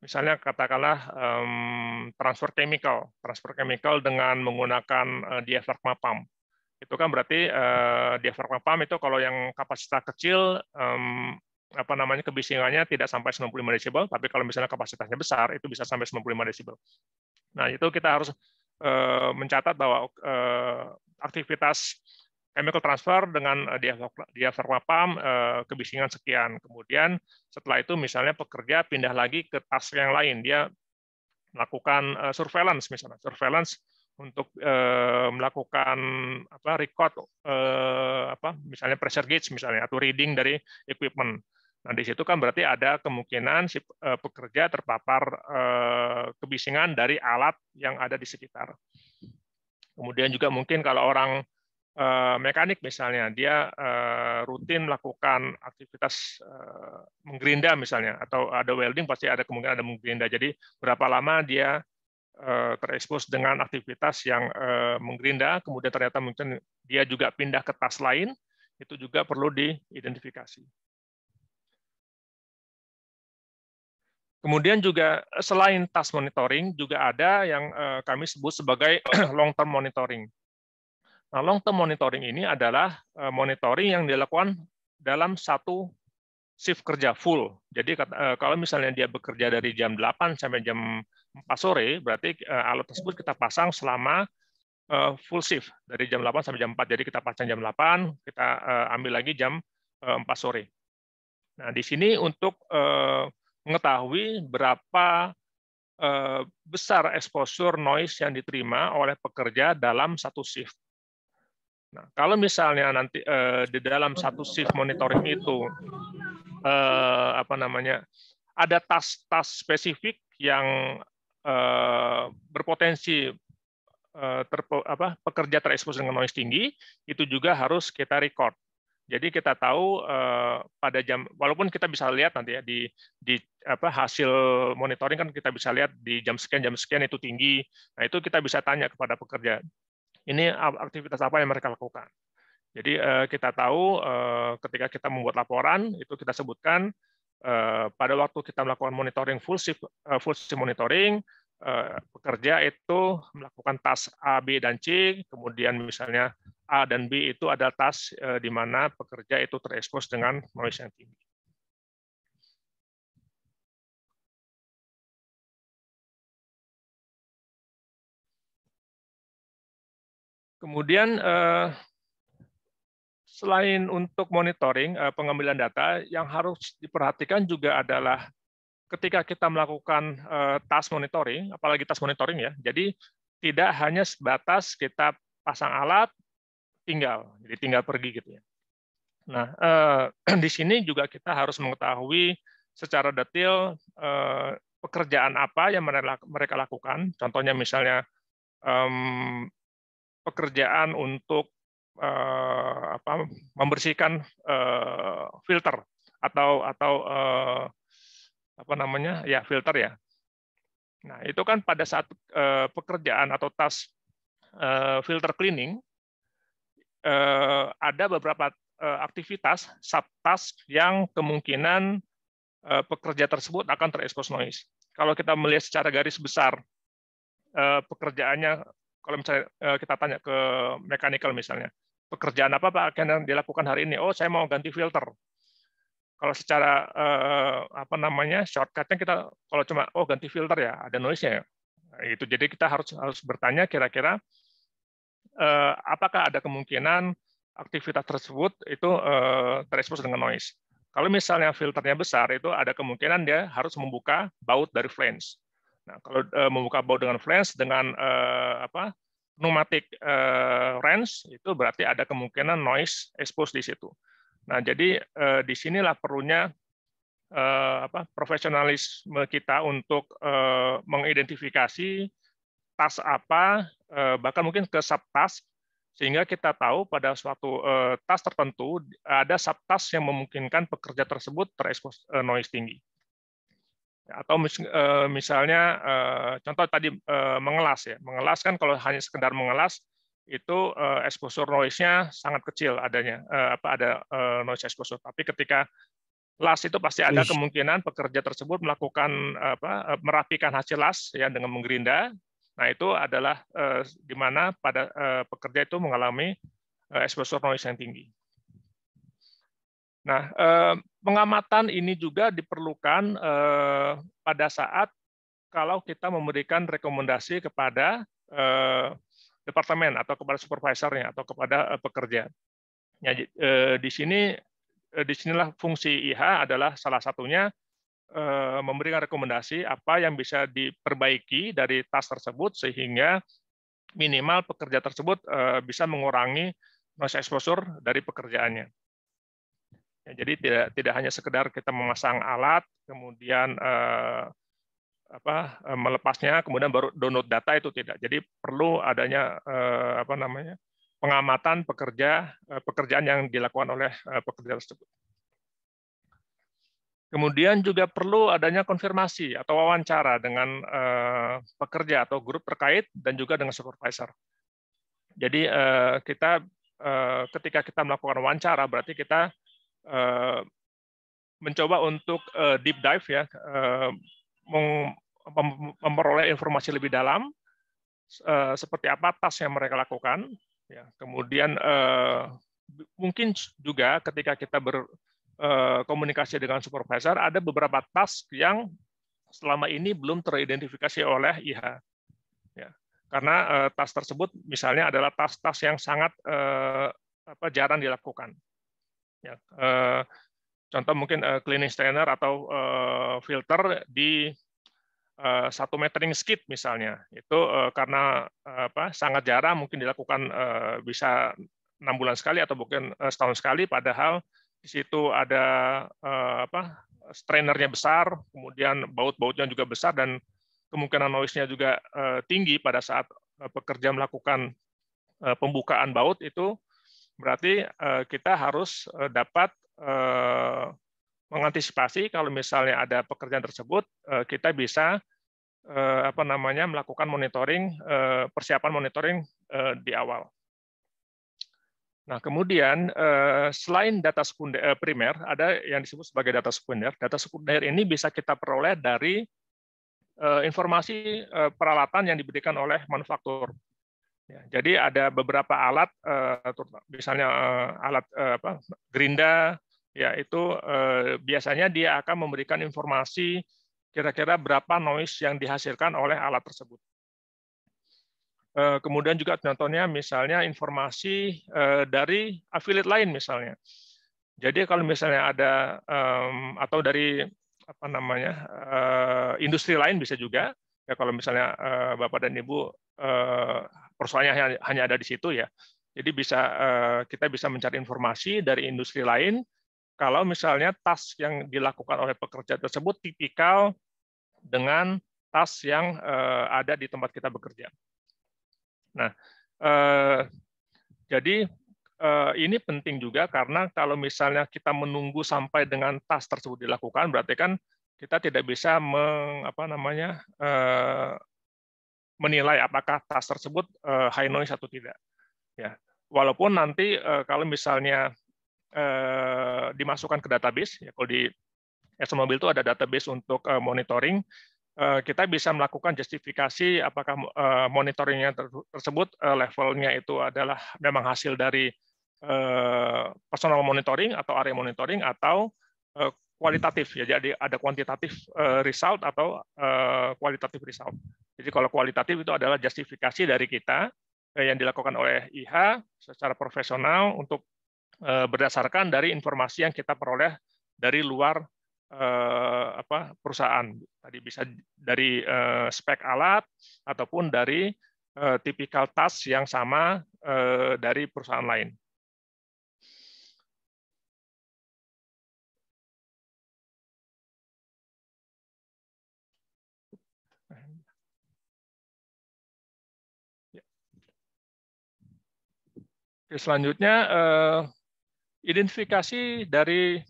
misalnya katakanlah um, transfer chemical, transfer chemical dengan menggunakan uh, diafragma pump. Itu kan berarti uh, diafragma pump itu kalau yang kapasitas kecil um, apa namanya kebisingannya tidak sampai 95 desibel, tapi kalau misalnya kapasitasnya besar itu bisa sampai 95 desibel. Nah, itu kita harus uh, mencatat bahwa uh, aktivitas chemical transfer dengan eh, dia diafragma pump eh, kebisingan sekian. Kemudian setelah itu misalnya pekerja pindah lagi ke task yang lain, dia melakukan eh, surveillance misalnya, surveillance untuk melakukan apa record apa misalnya pressure gauge misalnya atau reading dari equipment. Nah, di situ kan berarti ada kemungkinan si pekerja terpapar kebisingan dari alat yang ada di sekitar. Kemudian juga mungkin kalau orang Eh, mekanik misalnya dia eh, rutin melakukan aktivitas eh, menggerinda misalnya atau ada welding pasti ada kemungkinan ada menggerinda jadi berapa lama dia terekspos dengan aktivitas yang menggerinda kemudian ternyata mungkin dia juga pindah ke tas lain itu juga perlu diidentifikasi Kemudian juga selain tas monitoring juga ada yang kami sebut sebagai long term monitoring. Nah, long term monitoring ini adalah eh, monitoring yang dilakukan dalam satu shift kerja full. Jadi eh, kalau misalnya dia bekerja dari jam 8 sampai jam 4 sore, berarti eh, alat tersebut kita pasang selama full shift dari jam 8 sampai jam 4. Jadi kita pasang jam 8, kita ambil lagi jam 4 sore. Nah, di sini untuk mengetahui berapa besar exposure noise yang diterima oleh pekerja dalam satu shift. Nah, kalau misalnya nanti uh, di dalam satu shift monitoring itu uh, apa namanya ada tas-tas spesifik yang uh, berpotensi apa, pekerja terekspos dengan noise tinggi itu juga harus kita record. Jadi kita tahu eh, pada jam walaupun kita bisa lihat nanti ya di di apa hasil monitoring kan kita bisa lihat di jam sekian jam sekian itu tinggi. Nah, itu kita bisa tanya kepada pekerja ini aktivitas apa yang mereka lakukan. Jadi eh, kita tahu eh, ketika kita membuat laporan itu kita sebutkan eh, pada waktu kita melakukan monitoring full shift full shift monitoring pekerja itu melakukan tas A, B dan C, kemudian misalnya A dan B itu ada tas di mana pekerja itu terekspos dengan noise yang tinggi. Kemudian eh, selain untuk monitoring eh, pengambilan data, yang harus diperhatikan juga adalah ketika kita melakukan eh, task monitoring, apalagi task monitoring ya. Jadi tidak hanya sebatas kita pasang alat, tinggal, jadi tinggal pergi gitu ya. Nah, di sini juga kita harus mengetahui secara detail pekerjaan apa yang mereka lakukan. Contohnya misalnya pekerjaan untuk uh, apa, membersihkan uh, filter atau atau uh, apa namanya ya filter ya. Nah itu kan pada saat uh, pekerjaan atau tas uh, filter cleaning uh, ada beberapa uh, aktivitas subtask yang kemungkinan uh, pekerja tersebut akan terekspos noise. Kalau kita melihat secara garis besar pekerjaannya kalau misalnya eh, kita tanya ke mechanical misalnya, pekerjaan apa Pak yang dilakukan hari ini? Oh, saya mau ganti filter. Kalau secara eh, apa namanya shortcutnya kita kalau cuma oh ganti filter ya ada noise-nya. Ya. Nah, itu jadi kita harus harus bertanya kira-kira eh, apakah ada kemungkinan aktivitas tersebut itu eh, terekspos dengan noise. Kalau misalnya filternya besar itu ada kemungkinan dia harus membuka baut dari flange. Nah, kalau uh, membuka baut dengan flange dengan uh, apa pneumatic uh, eh, range itu berarti ada kemungkinan noise expose di situ. Nah, jadi uh, di sinilah perlunya uh, apa profesionalisme kita untuk uh, mengidentifikasi tas apa uh, bahkan mungkin ke tas sehingga kita tahu pada suatu uh, tas tertentu ada subtas yang memungkinkan pekerja tersebut terekspos uh, noise tinggi atau eh, misalnya eh, contoh tadi eh, mengelas ya mengelas kan kalau hanya sekedar mengelas itu exposure noise-nya sangat kecil adanya apa ada noise exposure tapi ketika las itu pasti ada kemungkinan pekerja tersebut melakukan apa merapikan hasil las ya dengan menggerinda nah itu adalah eh, di mana pada pekerja itu mengalami exposure noise yang tinggi nah pengamatan ini juga diperlukan eh, pada saat kalau kita memberikan rekomendasi kepada eh, departemen atau kepada supervisornya atau kepada eh, pekerja. Ya, eh, di sini eh, di fungsi IH adalah salah satunya eh, memberikan rekomendasi apa yang bisa diperbaiki dari tas tersebut sehingga minimal pekerja tersebut eh, bisa mengurangi noise exposure dari pekerjaannya. Ya, jadi tidak tidak hanya sekedar kita memasang alat, kemudian eh, apa eh, melepasnya, kemudian baru download data itu tidak. Jadi perlu adanya eh, apa namanya pengamatan pekerja eh, pekerjaan yang dilakukan oleh eh, pekerja tersebut. Kemudian juga perlu adanya konfirmasi atau wawancara dengan eh, pekerja atau grup terkait dan juga dengan supervisor. Jadi eh, kita ketika kita melakukan wawancara berarti kita Eh, mencoba untuk eh, deep dive ya eh, memperoleh informasi lebih dalam seperti apa tas yang mereka lakukan ya kemudian mungkin juga ketika kita berkomunikasi dengan supervisor ada beberapa tas yang selama ini belum teridentifikasi oleh IH ya karena tas tersebut misalnya adalah tas-tas yang sangat apa jarang dilakukan Ya, eh, contoh mungkin eh, cleaning strainer atau eh, filter di satu metering skid misalnya. Itu karena apa, sangat jarang mungkin dilakukan bisa enam bulan sekali atau mungkin setahun sekali. Padahal di situ ada apa, strainernya besar, kemudian baut-bautnya juga besar dan kemungkinan noise-nya juga tinggi pada saat pekerja melakukan pembukaan baut itu Berarti eh, kita harus eh, dapat eh, mengantisipasi kalau misalnya ada pekerjaan tersebut, kita bisa apa namanya melakukan monitoring persiapan monitoring di awal. Nah, kemudian selain data sekunder primer, ada yang disebut sebagai data sekunder. Data sekunder ini bisa kita peroleh dari informasi peralatan yang diberikan oleh manufaktur. Ya, jadi ada beberapa alat, eh, misalnya eh, alat eh, apa, gerinda, ya itu biasanya dia akan memberikan informasi kira-kira berapa noise yang dihasilkan oleh alat tersebut. kemudian juga contohnya misalnya informasi dari affiliate lain misalnya. Jadi kalau misalnya ada atau dari apa namanya industri lain bisa juga ya kalau misalnya bapak dan ibu persoalannya hanya ada di situ ya. Jadi bisa eh, kita bisa mencari informasi dari industri lain kalau misalnya tas yang dilakukan oleh pekerja tersebut tipikal dengan tas yang eh, ada di tempat kita bekerja. Nah, eh, jadi ini penting juga karena kalau misalnya kita menunggu sampai dengan tas tersebut dilakukan, berarti kan kita tidak bisa meng, apa namanya menilai apakah tas tersebut uh, high noise atau tidak. Ya, walaupun nanti uh, kalau misalnya uh, dimasukkan ke database, ya kalau di Exxon Mobil itu ada database untuk uh, monitoring, uh, kita bisa melakukan justifikasi apakah uh, monitoringnya ter tersebut uh, levelnya itu adalah memang hasil dari uh, personal monitoring atau area monitoring atau uh, kualitatif ya jadi ada kuantitatif eh, result atau eh, kualitatif result. Jadi kalau kualitatif itu adalah justifikasi dari kita eh, yang dilakukan oleh IH secara profesional untuk berdasarkan dari informasi yang kita peroleh dari luar apa perusahaan. Tadi bisa dari spek alat ataupun dari tipikal task yang sama dari perusahaan lain. Oke, selanjutnya uh, identifikasi dari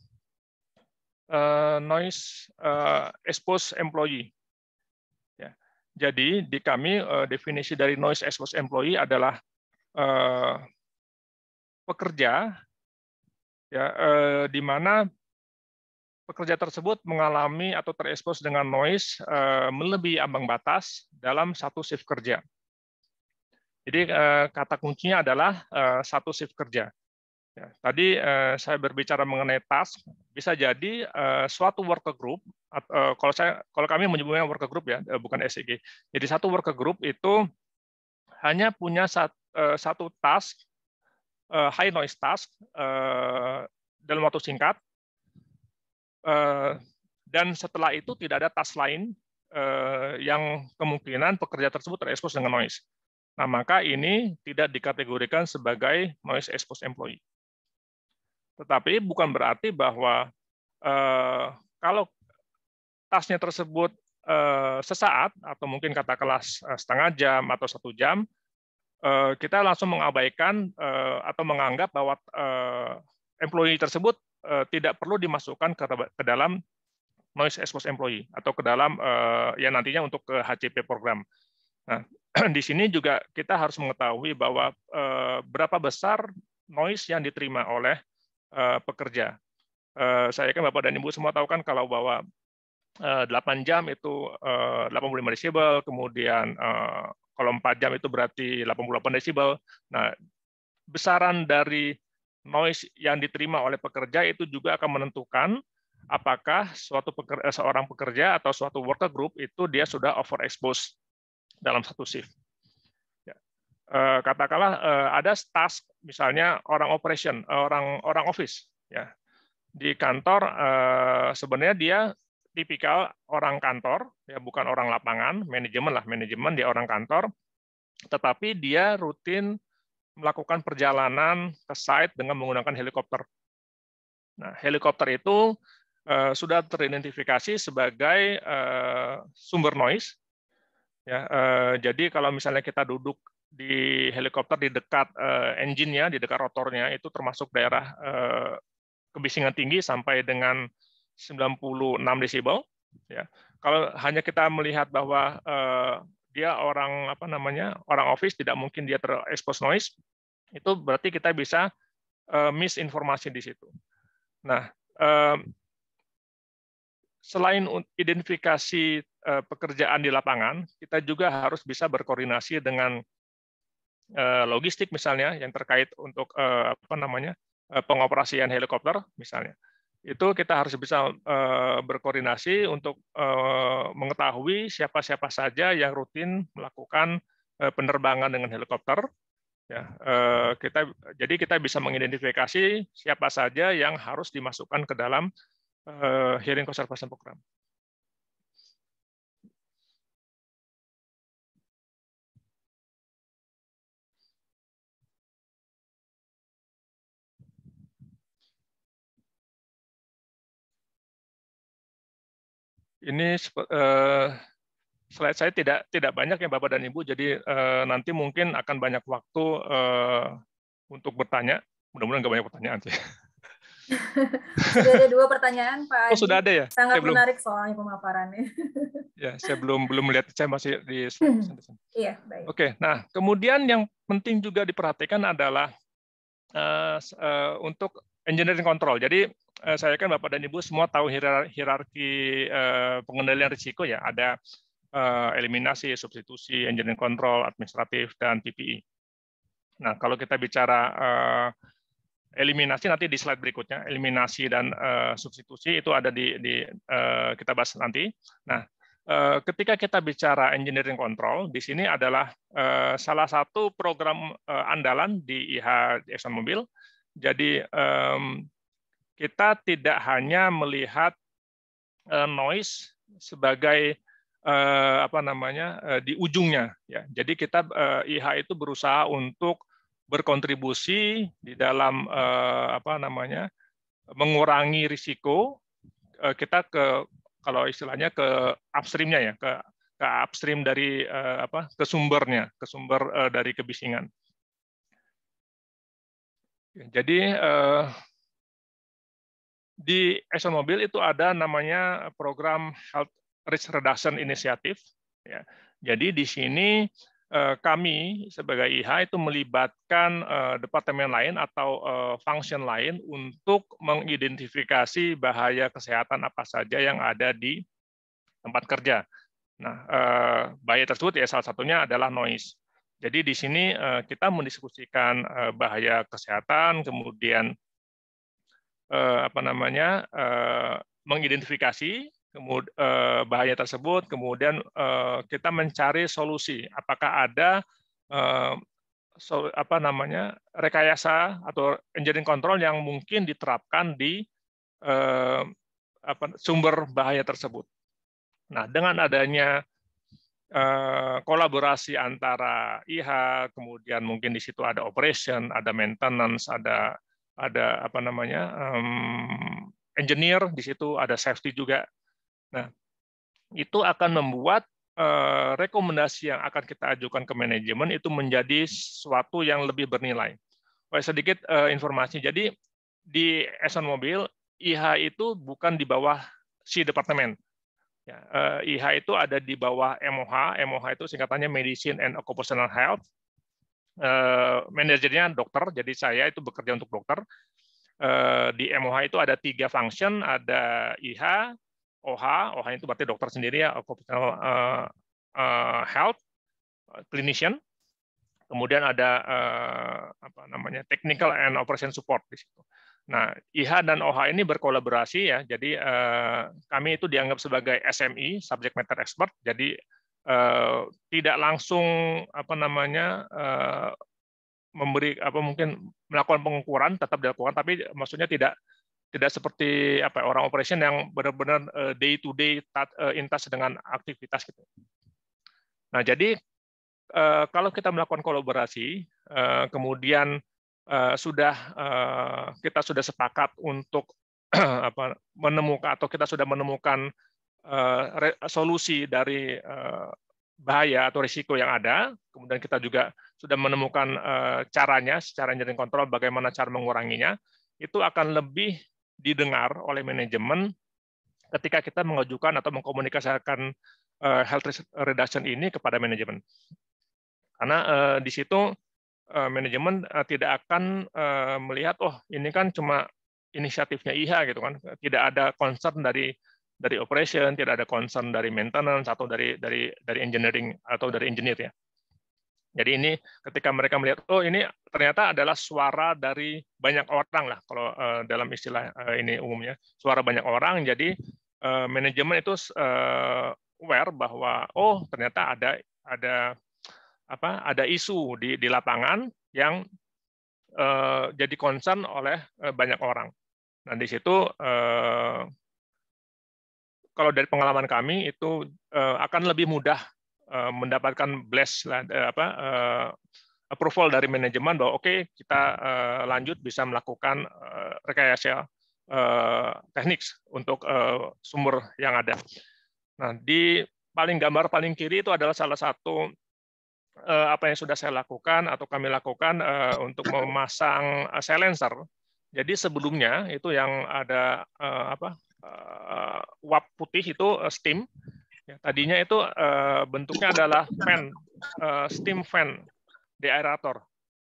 uh, noise uh, eh, exposed employee. Ya. Jadi di kami uh, definisi dari noise exposed employee adalah uh, pekerja ya uh, di mana pekerja tersebut mengalami atau terekspos dengan noise uh, melebihi ambang batas dalam satu shift kerja. Jadi eh, kata kuncinya adalah eh, satu shift kerja. Ya, tadi eh, saya berbicara mengenai task, bisa jadi suatu worker group. kalau saya, kalau kami menyebutnya worker group ya, bukan SEG. Jadi satu worker group itu hanya punya satu task, high noise task dalam waktu singkat, dan setelah itu tidak ada task lain yang kemungkinan pekerja tersebut terekspos dengan noise. Nah, maka ini tidak dikategorikan sebagai noise exposed employee. Tetapi bukan berarti bahwa eh, kalau tasnya tersebut eh, sesaat atau mungkin kata katakanlah eh, setengah jam atau satu jam, eh, kita langsung mengabaikan eh, atau menganggap bahwa eh, employee tersebut eh, tidak perlu dimasukkan ke, ke dalam noise exposed employee atau ke dalam eh, ya nantinya untuk ke HCP program. Nah, di sini juga kita harus mengetahui bahwa eh, berapa besar noise yang diterima oleh eh, pekerja. Eh, saya kan Bapak dan Ibu semua tahu kan kalau bahwa 8 jam itu 85 desibel, kemudian kalau 4 jam itu berarti 88 desibel. Nah, besaran dari noise yang diterima oleh pekerja itu juga akan menentukan apakah suatu pekerja, seorang pekerja atau suatu worker group itu dia sudah overexposed dalam satu shift. Ya. Eh, katakanlah eh, ada task misalnya orang operation, eh, orang orang office, ya di kantor sebenarnya dia tipikal orang kantor, ya bukan orang lapangan, manajemen lah, manajemen dia orang kantor, tetapi dia rutin melakukan perjalanan ke site dengan menggunakan helikopter. Nah, helikopter itu sudah teridentifikasi sebagai sumber noise Ya, eh, jadi kalau misalnya kita duduk di helikopter di dekat eh, engine-nya, di dekat rotornya, itu termasuk daerah eh, kebisingan tinggi sampai dengan 96 desibel. Ya, kalau hanya kita melihat bahwa eh, dia orang apa namanya orang office, tidak mungkin dia terexpose noise, itu berarti kita bisa eh, miss di situ. Nah, selain identifikasi Eh, pekerjaan di lapangan, kita juga harus bisa berkoordinasi dengan eh, logistik misalnya yang terkait untuk eh, apa namanya pengoperasian helikopter misalnya itu kita harus bisa berkoordinasi untuk mengetahui siapa-siapa saja yang rutin melakukan penerbangan dengan helikopter ya kita jadi kita bisa mengidentifikasi siapa saja yang harus dimasukkan ke dalam hearing conservation program Ini eh, slide saya tidak tidak banyak ya Bapak dan Ibu, jadi eh, nanti mungkin akan banyak waktu eh, untuk bertanya. Mudah-mudahan nggak banyak pertanyaan sih. sudah ada dua pertanyaan Pak. Oh sudah ada ya. Sangat saya belum, menarik soalnya pemaparannya. ya, saya belum belum melihat saya masih di Iya baik. Oke, nah kemudian yang penting juga diperhatikan adalah uh, uh, untuk engineering control. Jadi eh, saya kan Bapak dan Ibu semua tahu hierarki eh, pengendalian risiko ya, ada eh, eliminasi, substitusi, engineering control, administratif dan PPI. E. Nah, kalau kita bicara eliminasi nanti di slide berikutnya, eliminasi dan substitusi itu ada di, di kita bahas nanti. Nah, ketika kita bicara engineering control, di sini adalah salah satu program andalan di IH ExxonMobil Mobil jadi um, kita tidak hanya melihat uh, noise sebagai uh, apa namanya uh, di ujungnya ya jadi kita uh, IH itu berusaha untuk berkontribusi di dalam uh, apa namanya mengurangi risiko uh, kita ke kalau istilahnya ke upstreamnya ya ke ke upstream dari uh, apa ke sumbernya ke sumber uh, dari kebisingan Ya, jadi eh, di di ExxonMobil itu ada namanya program Health Risk Reduction Initiative. Ya. Jadi di sini eh, kami sebagai IH itu melibatkan eh, departemen lain atau function lain untuk mengidentifikasi bahaya kesehatan apa saja yang ada di tempat kerja. Nah, bahaya tersebut ya salah satunya adalah noise. Jadi di sini eh, kita mendiskusikan eh, bahaya kesehatan, kemudian eh, apa namanya mengidentifikasi bahaya tersebut, kemudian kita mencari solusi. Apakah ada apa namanya rekayasa atau engineering control yang mungkin diterapkan di sumber bahaya tersebut. Nah, dengan adanya Eh, kolaborasi antara IH, kemudian mungkin di situ ada operation, ada maintenance, ada ada apa namanya um, engineer di situ, ada safety juga. Nah, itu akan membuat uh, rekomendasi yang akan kita ajukan ke manajemen itu menjadi sesuatu yang lebih bernilai. oleh sedikit uh, informasi. Jadi di Exxon Mobil IH itu bukan di bawah si departemen Ya, uh, eh, IH itu ada di bawah MOH. MOH itu singkatannya Medicine and Occupational Health. Uh, manajernya dokter, jadi saya itu bekerja untuk dokter. Uh, di MOH itu ada tiga function, ada IH, OH, OH itu berarti dokter sendiri ya, Occupational uh, uh, Health, Clinician. Kemudian ada uh, apa namanya Technical and Operation Support di situ. Nah, IH dan OH ini berkolaborasi ya. Jadi eh, kami itu dianggap sebagai SMI, subject matter expert. Jadi eh, tidak langsung apa namanya eh, memberi apa mungkin melakukan pengukuran tetap dilakukan, tapi maksudnya tidak tidak seperti apa orang operation yang benar-benar day to day intas dengan aktivitas gitu. Nah, jadi kalau kita melakukan kolaborasi, kemudian Eh, sudah eh, kita sudah sepakat untuk menemukan atau kita sudah menemukan eh, solusi dari bahaya atau risiko yang ada, kemudian kita juga sudah menemukan caranya secara jaring kontrol bagaimana cara menguranginya, itu akan lebih didengar oleh manajemen ketika kita mengajukan atau mengkomunikasikan health risk reduction ini kepada manajemen. Karena di situ Eh, manajemen eh, tidak akan eh, melihat oh ini kan cuma inisiatifnya IH gitu kan tidak ada concern dari dari operation tidak ada concern dari maintenance atau dari dari dari engineering atau dari engineer ya jadi ini ketika mereka melihat oh ini ternyata adalah suara dari banyak orang lah kalau dalam istilah ini umumnya suara banyak orang jadi manajemen itu aware bahwa oh ternyata ada ada apa ada isu di di lapangan yang eh, jadi concern oleh eh, banyak orang. Nah di situ eh, kalau dari pengalaman kami itu eh, akan lebih mudah eh, mendapatkan bless lah, eh, apa eh, approval dari manajemen bahwa oke okay, kita eh, lanjut bisa melakukan eh, rekayasa eh, teknik untuk eh, sumber yang ada. Nah di paling gambar paling kiri itu adalah salah satu Eh, apa yang sudah saya lakukan atau kami lakukan eh, untuk memasang eh, silencer. Jadi sebelumnya itu yang ada apa uap putih itu steam. Ya, tadinya itu bentuknya adalah fan, steam fan di aerator.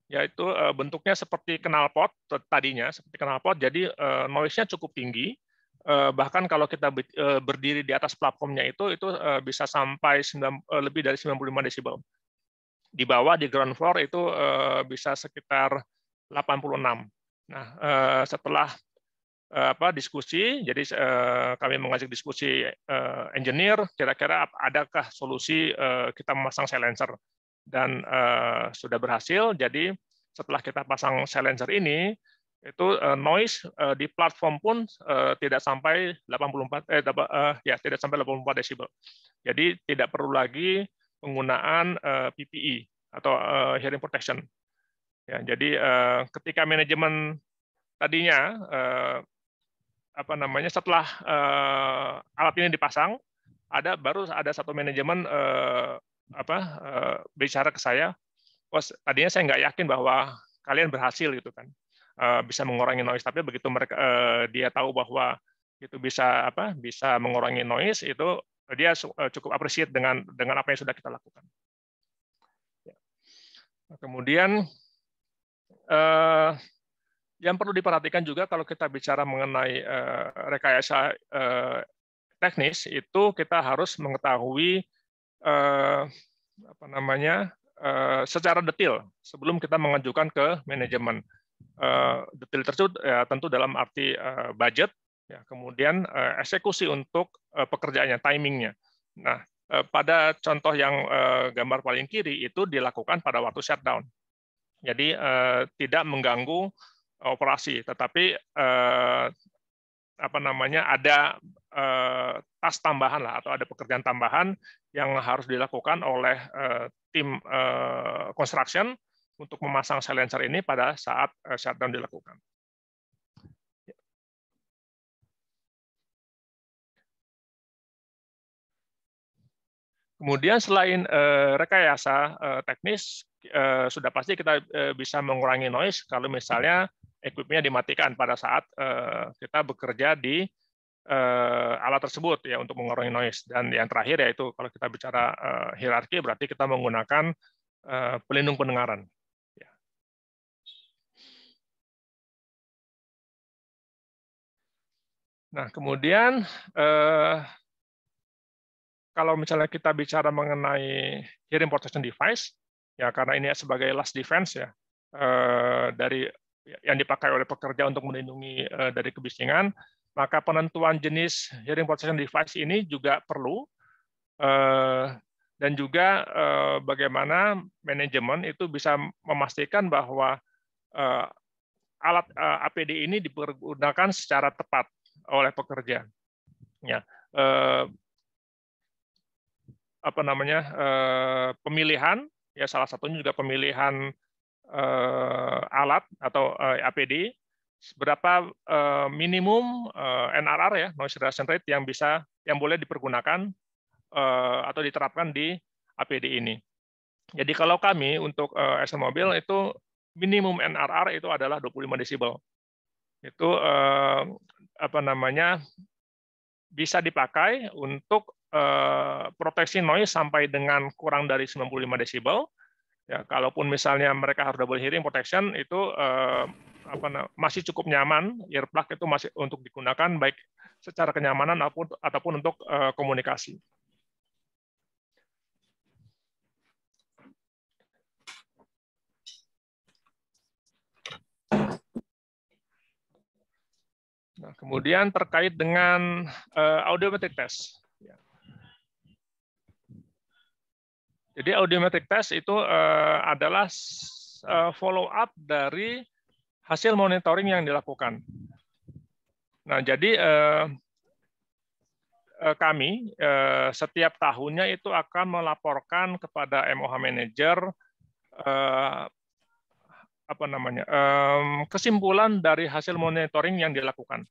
yaitu bentuknya seperti knalpot tadinya seperti knalpot jadi noise-nya cukup tinggi bahkan kalau kita berdiri di atas platformnya itu itu bisa sampai 9, dari lebih dari 95 desibel di bawah di ground floor itu eh, bisa sekitar 86. Nah, eh, setelah eh, apa diskusi, jadi kami mengajak diskusi engineer kira-kira adakah solusi kita memasang silencer dan sudah berhasil. Jadi setelah kita pasang silencer ini itu noise di platform pun tidak sampai 84 eh ya tidak sampai 84 desibel. Jadi tidak perlu lagi penggunaan uh, eh, PPE atau uh, hearing protection. Ya, jadi uh, ketika manajemen tadinya uh, apa namanya setelah uh, alat ini dipasang, ada baru ada satu manajemen uh, apa uh, bicara ke saya, bos oh, tadinya saya nggak yakin bahwa kalian berhasil gitu kan uh, bisa mengurangi noise, tapi begitu mereka uh, dia tahu bahwa itu bisa apa bisa mengurangi noise itu dia eh, cukup appreciate dengan dengan apa yang sudah kita lakukan. Ya. Nah, kemudian eh, yang perlu diperhatikan juga kalau kita bicara mengenai eh, rekayasa teknis itu kita harus mengetahui apa namanya secara detail sebelum kita mengajukan ke manajemen. detail tersebut ya, tentu dalam arti budget ya kemudian eh, eksekusi untuk uh, pekerjaannya timingnya nah eh, pada contoh yang gambar paling kiri itu dilakukan pada waktu shutdown jadi tidak mengganggu operasi tetapi apa namanya ada tas tambahan lah atau ada pekerjaan tambahan yang harus dilakukan oleh tim construction untuk memasang silencer ini pada saat shutdown dilakukan. Kemudian selain eh, rekayasa eh, teknis, eh, sudah pasti kita bisa mengurangi noise kalau misalnya equipment dimatikan pada saat kita bekerja di alat tersebut ya untuk mengurangi noise. Dan yang terakhir yaitu kalau kita bicara hierarki berarti kita menggunakan pelindung pendengaran. Ya. Nah kemudian kalau misalnya kita bicara mengenai hearing protection device, ya karena ini sebagai last defense ya eh, dari yang dipakai oleh pekerja untuk melindungi eh, dari kebisingan, maka penentuan jenis hearing protection device ini juga perlu eh, dan juga bagaimana manajemen itu bisa memastikan bahwa alat APD ini dipergunakan secara tepat oleh pekerja. Ya, apa namanya eh, pemilihan ya salah satunya juga pemilihan eh, alat atau eh, APD berapa minimum NRR ya noise reduction rate yang bisa yang boleh dipergunakan atau diterapkan di APD ini. Jadi kalau kami untuk SM mobil itu minimum NRR itu adalah 25 desibel. Itu apa namanya bisa dipakai untuk Eh, proteksi noise sampai dengan kurang dari 95 desibel. Ya, kalaupun misalnya mereka harus double hearing protection itu eh, apa masih cukup nyaman, earplug itu masih untuk digunakan baik secara kenyamanan ataupun ataupun untuk eh, komunikasi. Nah, kemudian terkait dengan uh, audiometric test. Jadi audiometric test itu uh, adalah uh, follow up dari hasil monitoring yang dilakukan. Nah, jadi uh, uh, kami uh, setiap tahunnya itu akan melaporkan kepada MOH Manager uh, apa namanya um, kesimpulan dari hasil monitoring yang dilakukan.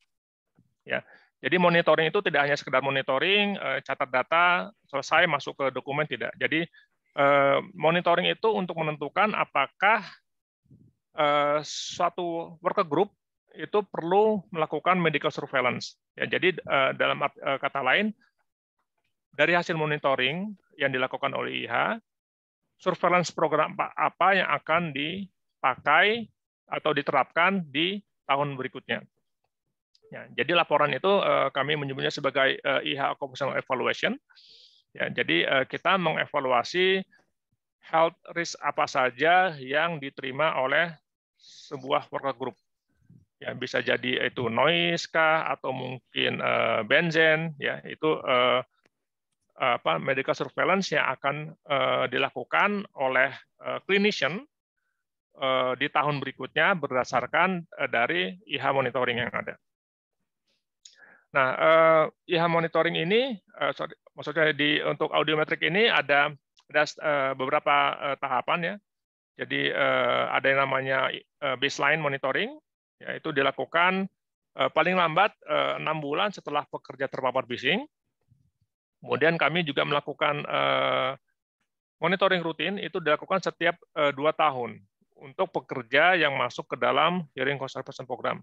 Ya, jadi monitoring itu tidak hanya sekedar monitoring, catat data, selesai masuk ke dokumen tidak. Jadi Eh, monitoring itu untuk menentukan apakah eh, suatu worker group itu perlu melakukan medical surveillance. Ya, jadi eh, dalam kata lain, dari hasil monitoring yang dilakukan oleh IH, surveillance program apa yang akan dipakai atau diterapkan di tahun berikutnya. Ya, jadi laporan itu kami menyebutnya sebagai IH Occupational Evaluation. Ya, jadi eh, kita mengevaluasi health risk apa saja yang diterima oleh sebuah worker group. Ya, bisa jadi itu noise kah atau mungkin eh, benzen ya itu eh, apa medical surveillance yang akan dilakukan oleh clinician di tahun berikutnya berdasarkan dari IH monitoring yang ada. Nah, IHA monitoring ini, sorry, maksudnya di untuk audiometrik ini ada ada eh, beberapa eh, tahapan ya. Jadi eh, ada yang namanya baseline monitoring, yaitu dilakukan paling lambat enam bulan setelah pekerja terpapar bising. Kemudian kami juga melakukan monitoring rutin itu dilakukan setiap dua tahun untuk pekerja yang masuk ke dalam hearing conservation program.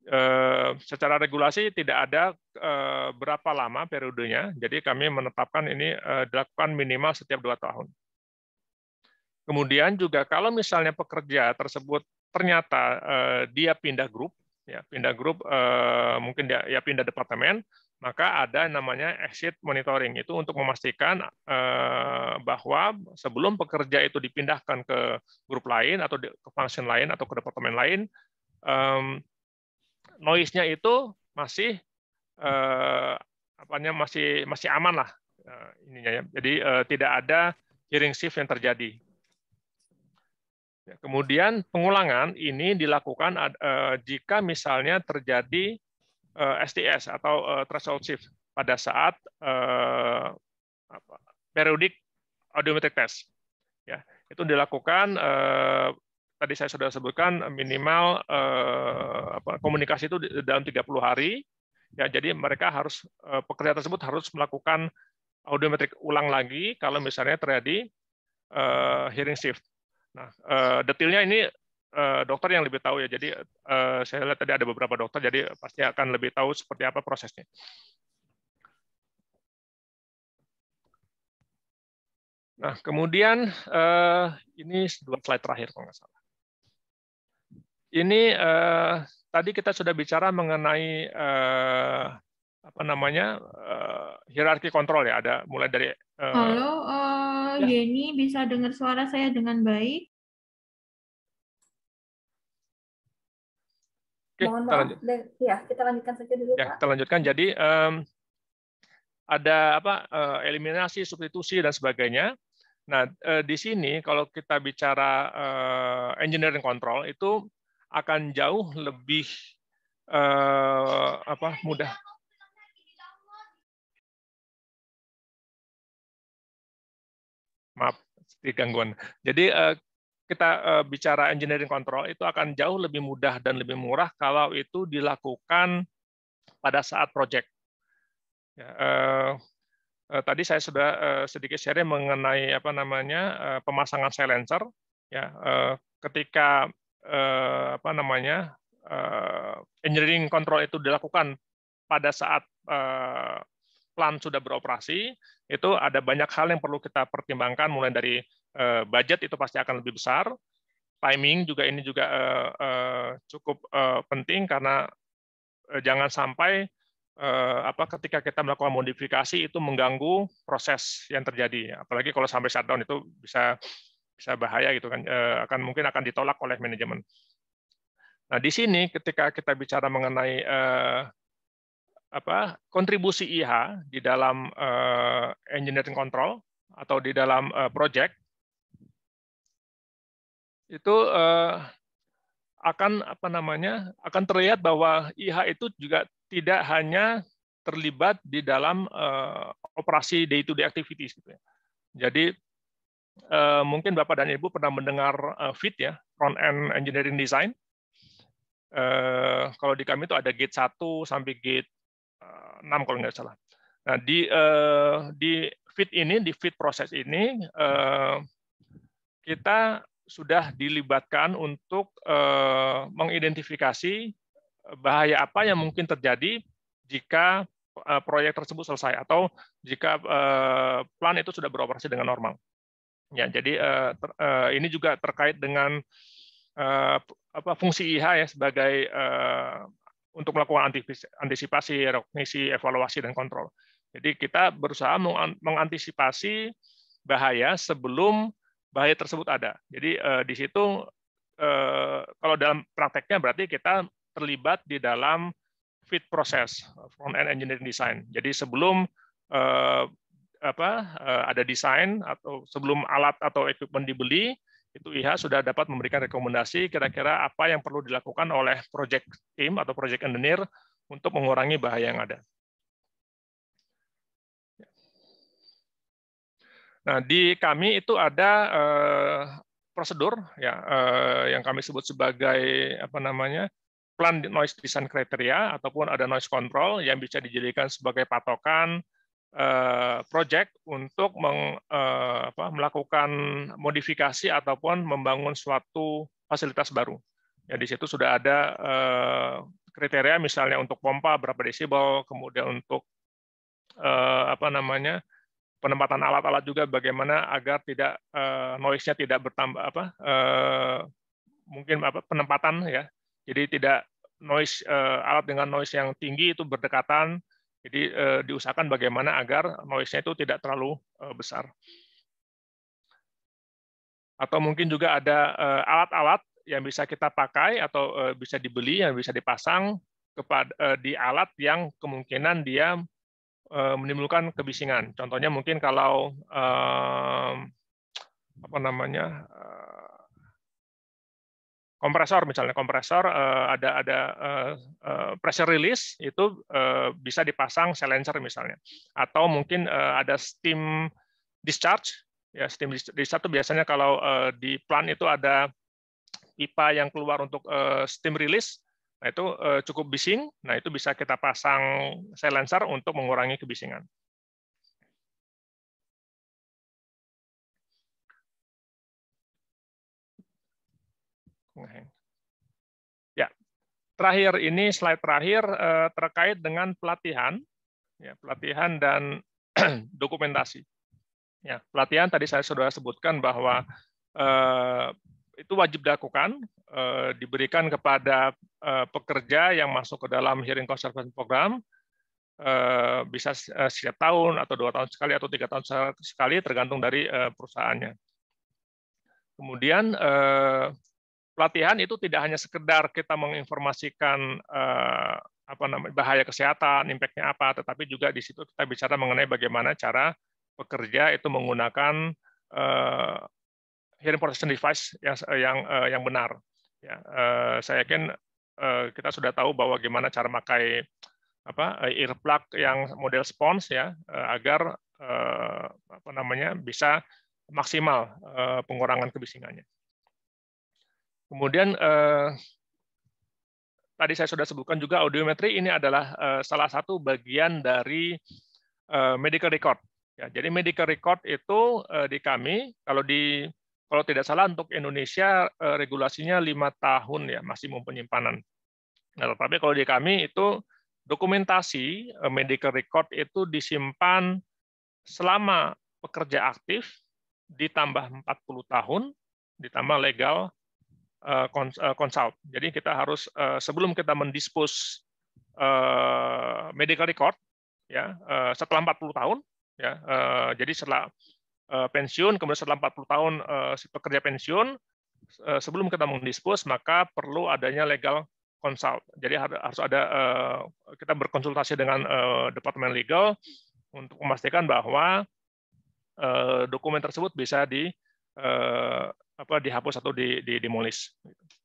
Eh, secara regulasi tidak ada eh, berapa lama periodenya, jadi kami menetapkan ini eh, dilakukan minimal setiap dua tahun. Kemudian juga kalau misalnya pekerja tersebut ternyata dia pindah grup, ya pindah grup mungkin dia ya pindah departemen, maka ada namanya exit monitoring itu untuk memastikan bahwa sebelum pekerja itu dipindahkan ke grup lain atau ke function lain atau ke departemen lain noise-nya itu masih eh, apanya masih masih aman lah eh, ininya ya. Jadi eh, tidak ada hearing shift yang terjadi. Ya, kemudian pengulangan ini dilakukan eh, jika misalnya terjadi eh, STS atau eh, threshold shift pada saat eh, apa, periodic audiometric test. Ya, itu dilakukan eh, tadi saya sudah sebutkan minimal eh, apa, komunikasi itu dalam 30 hari. Ya, jadi mereka harus eh, pekerja tersebut harus melakukan audiometrik ulang lagi kalau misalnya terjadi eh, hearing shift. Nah, eh, detailnya ini eh, dokter yang lebih tahu ya. Jadi eh, saya lihat tadi ada beberapa dokter, jadi pasti akan lebih tahu seperti apa prosesnya. Nah, kemudian eh, ini dua slide terakhir kalau nggak salah. Ini eh, tadi kita sudah bicara mengenai eh, apa namanya eh, hierarki kontrol ya. Ada mulai dari. Eh, Halo, uh, ya. Yeni bisa dengar suara saya dengan baik? Oke, Mohon kita lanjut. Ya, kita lanjutkan saja dulu. Ya, Pak. kita lanjutkan. Jadi um, ada apa eh, eliminasi, substitusi dan sebagainya. Nah, eh, di sini kalau kita bicara engineering control itu akan jauh lebih uh, apa mudah maaf sedikit gangguan. Jadi uh, kita uh, bicara engineering control itu akan jauh lebih mudah dan lebih murah kalau itu dilakukan pada saat proyek. Ya, uh, uh, tadi saya sudah uh, sedikit sharing mengenai apa namanya uh, pemasangan silencer. Ya, uh, ketika eh, apa namanya eh, engineering control itu dilakukan pada saat eh, plan sudah beroperasi itu ada banyak hal yang perlu kita pertimbangkan mulai dari eh, budget itu pasti akan lebih besar timing juga ini juga eh, eh, cukup eh, penting karena eh, jangan sampai eh, apa ketika kita melakukan modifikasi itu mengganggu proses yang terjadi apalagi kalau sampai shutdown itu bisa bisa bahaya gitu kan eh, akan mungkin akan ditolak oleh manajemen. Nah di sini ketika kita bicara mengenai eh, apa kontribusi IH di dalam eh, engineering control atau di dalam project itu akan apa namanya akan terlihat bahwa IH itu juga tidak hanya terlibat di dalam uh, operasi day to day activities gitu ya. Jadi Eh, mungkin Bapak dan Ibu pernah mendengar eh, FIT ya, front end engineering design. Eh, kalau di kami itu ada gate 1 sampai gate uh, 6 kalau nggak salah. Nah, di di fit ini, di fit proses ini kita sudah dilibatkan untuk mengidentifikasi bahaya apa yang mungkin terjadi jika proyek tersebut selesai atau jika plan itu sudah beroperasi dengan normal. Ya, jadi uh, ter, uh, ini juga terkait dengan uh, apa fungsi IH ya sebagai uh, untuk melakukan antisipasi, rekognisi, evaluasi dan kontrol. Jadi kita berusaha mengantisipasi bahaya sebelum bahaya tersebut ada. Jadi uh, di situ uh, kalau dalam prakteknya berarti kita terlibat di dalam fit proses front end engineering design. Jadi sebelum uh, apa eh, ada desain atau sebelum alat atau equipment dibeli itu IH sudah dapat memberikan rekomendasi kira-kira apa yang perlu dilakukan oleh project team atau project engineer untuk mengurangi bahaya yang ada. Nah, di kami itu ada eh, prosedur ya eh, yang kami sebut sebagai apa namanya? plan noise design criteria ataupun ada noise control yang bisa dijadikan sebagai patokan Eh, project untuk meng, eh, apa, melakukan modifikasi ataupun membangun suatu fasilitas baru. Ya di situ sudah ada eh, kriteria misalnya untuk pompa berapa desibel, kemudian untuk apa namanya penempatan alat-alat juga bagaimana agar tidak noise-nya tidak bertambah apa mungkin apa penempatan ya. Jadi tidak noise alat dengan noise yang tinggi itu berdekatan jadi eh, diusahakan bagaimana agar noise-nya itu tidak terlalu eh, besar. Atau mungkin juga ada eh, alat-alat eh, yang bisa kita pakai atau eh, bisa dibeli yang bisa dipasang kepada eh, di alat yang kemungkinan dia eh, menimbulkan kebisingan. Contohnya mungkin kalau eh, apa namanya eh, kompresor misalnya kompresor uh, ada ada uh, uh, pressure release itu uh, bisa dipasang silencer misalnya atau mungkin uh, ada steam discharge ya steam discharge itu biasanya kalau uh, di plant itu ada pipa yang keluar untuk uh, steam release nah itu uh, cukup bising nah itu bisa kita pasang silencer untuk mengurangi kebisingan ngeheng. Ya, terakhir ini slide terakhir eh, terkait dengan pelatihan, ya, pelatihan dan dokumentasi. Ya, pelatihan tadi saya sudah sebutkan bahwa eh, itu wajib dilakukan, eh, diberikan kepada eh, pekerja yang masuk ke dalam hearing conservation program, eh, bisa eh, setiap tahun atau dua tahun sekali atau tiga tahun sekali tergantung dari perusahaannya. Kemudian pelatihan itu tidak hanya sekedar kita menginformasikan eh, apa namanya bahaya kesehatan, impactnya apa, tetapi juga di situ kita bicara mengenai bagaimana cara pekerja itu menggunakan eh, hearing protection device yang yang eh, yang benar. Ya, eh, saya yakin eh, kita sudah tahu bahwa bagaimana cara memakai apa earplug yang model spons ya eh, agar eh, apa namanya bisa maksimal eh, pengurangan kebisingannya. Kemudian eh, tadi saya sudah sebutkan juga audiometri ini adalah eh, salah satu bagian dari eh, medical record. Ya, jadi medical record itu di kami kalau di kalau tidak salah untuk Indonesia regulasinya lima tahun ya maksimum penyimpanan. Nah, tetapi kalau di kami itu dokumentasi medical record itu disimpan selama pekerja aktif ditambah 40 tahun ditambah legal Eh, eh, consult. Jadi kita harus eh, sebelum kita mendispos medical record ya setelah 40 tahun ya jadi setelah pensiun kemudian setelah 40 tahun si pekerja pensiun sebelum kita mendispos maka perlu adanya legal consult. Jadi harus ada kita berkonsultasi dengan departemen legal untuk memastikan bahwa dokumen tersebut bisa di apa dihapus atau di, di demolis. Gitu.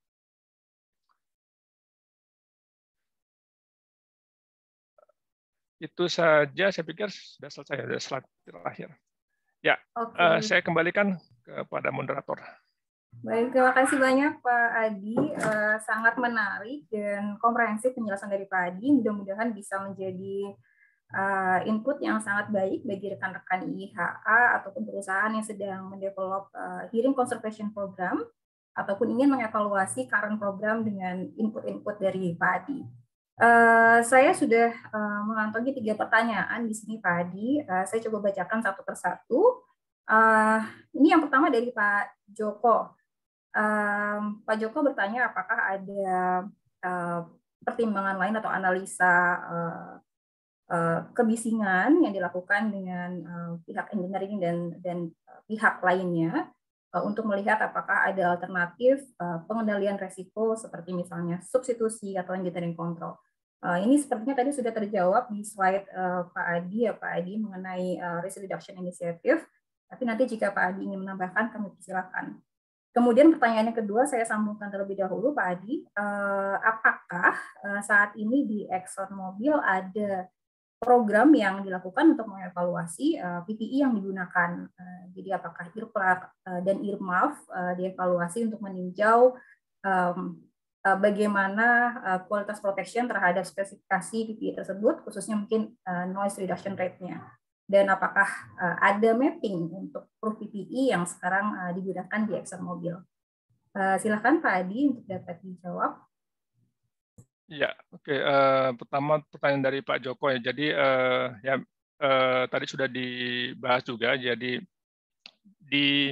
Itu saja saya pikir sudah selesai sudah slide terakhir. Ya, okay. uh, eh, saya kembalikan kepada moderator. Baik, terima kasih banyak Pak Adi. Uh, sangat menarik dan komprehensif penjelasan dari Pak Adi. Mudah-mudahan bisa menjadi uh, input yang sangat baik bagi rekan-rekan IHA ataupun perusahaan yang sedang mendevelop uh, hearing conservation program ataupun ingin mengevaluasi current program dengan input-input dari Pak Adi. Uh, saya sudah uh, mengantongi tiga pertanyaan di sini Pak Adi. Uh, saya coba bacakan satu persatu. Uh, ini yang pertama dari Pak Joko. Uh, Pak Joko bertanya apakah ada uh, pertimbangan lain atau analisa uh, Eh, kebisingan yang dilakukan dengan eh, pihak engineering dan dan eh, pihak lainnya untuk melihat apakah ada alternatif pengendalian resiko seperti misalnya substitusi atau engineering control. Ini sepertinya tadi sudah terjawab di slide Pak Adi ya Pak Adi mengenai risk reduction initiative. Tapi nanti jika Pak Adi ingin menambahkan kami persilakan. Kemudian pertanyaannya kedua saya sambungkan terlebih dahulu Pak Adi, apakah saat ini di Exxon Mobil ada program yang dilakukan untuk mengevaluasi uh, eh, PPI e yang digunakan. Uh, jadi apakah IRPRAK uh, eh, dan IRMAF uh, dievaluasi untuk meninjau um, uh, bagaimana uh, kualitas protection terhadap spesifikasi PPI e tersebut, khususnya mungkin uh, noise reduction rate-nya. Dan apakah uh, ada mapping untuk proof PPI e yang sekarang uh, digunakan di ExxonMobil? Uh, silakan Pak Adi untuk dapat dijawab. Ya, oke. Uh, pertama pertanyaan dari Pak Joko ya. Jadi uh, ya uh, tadi sudah dibahas juga. Jadi di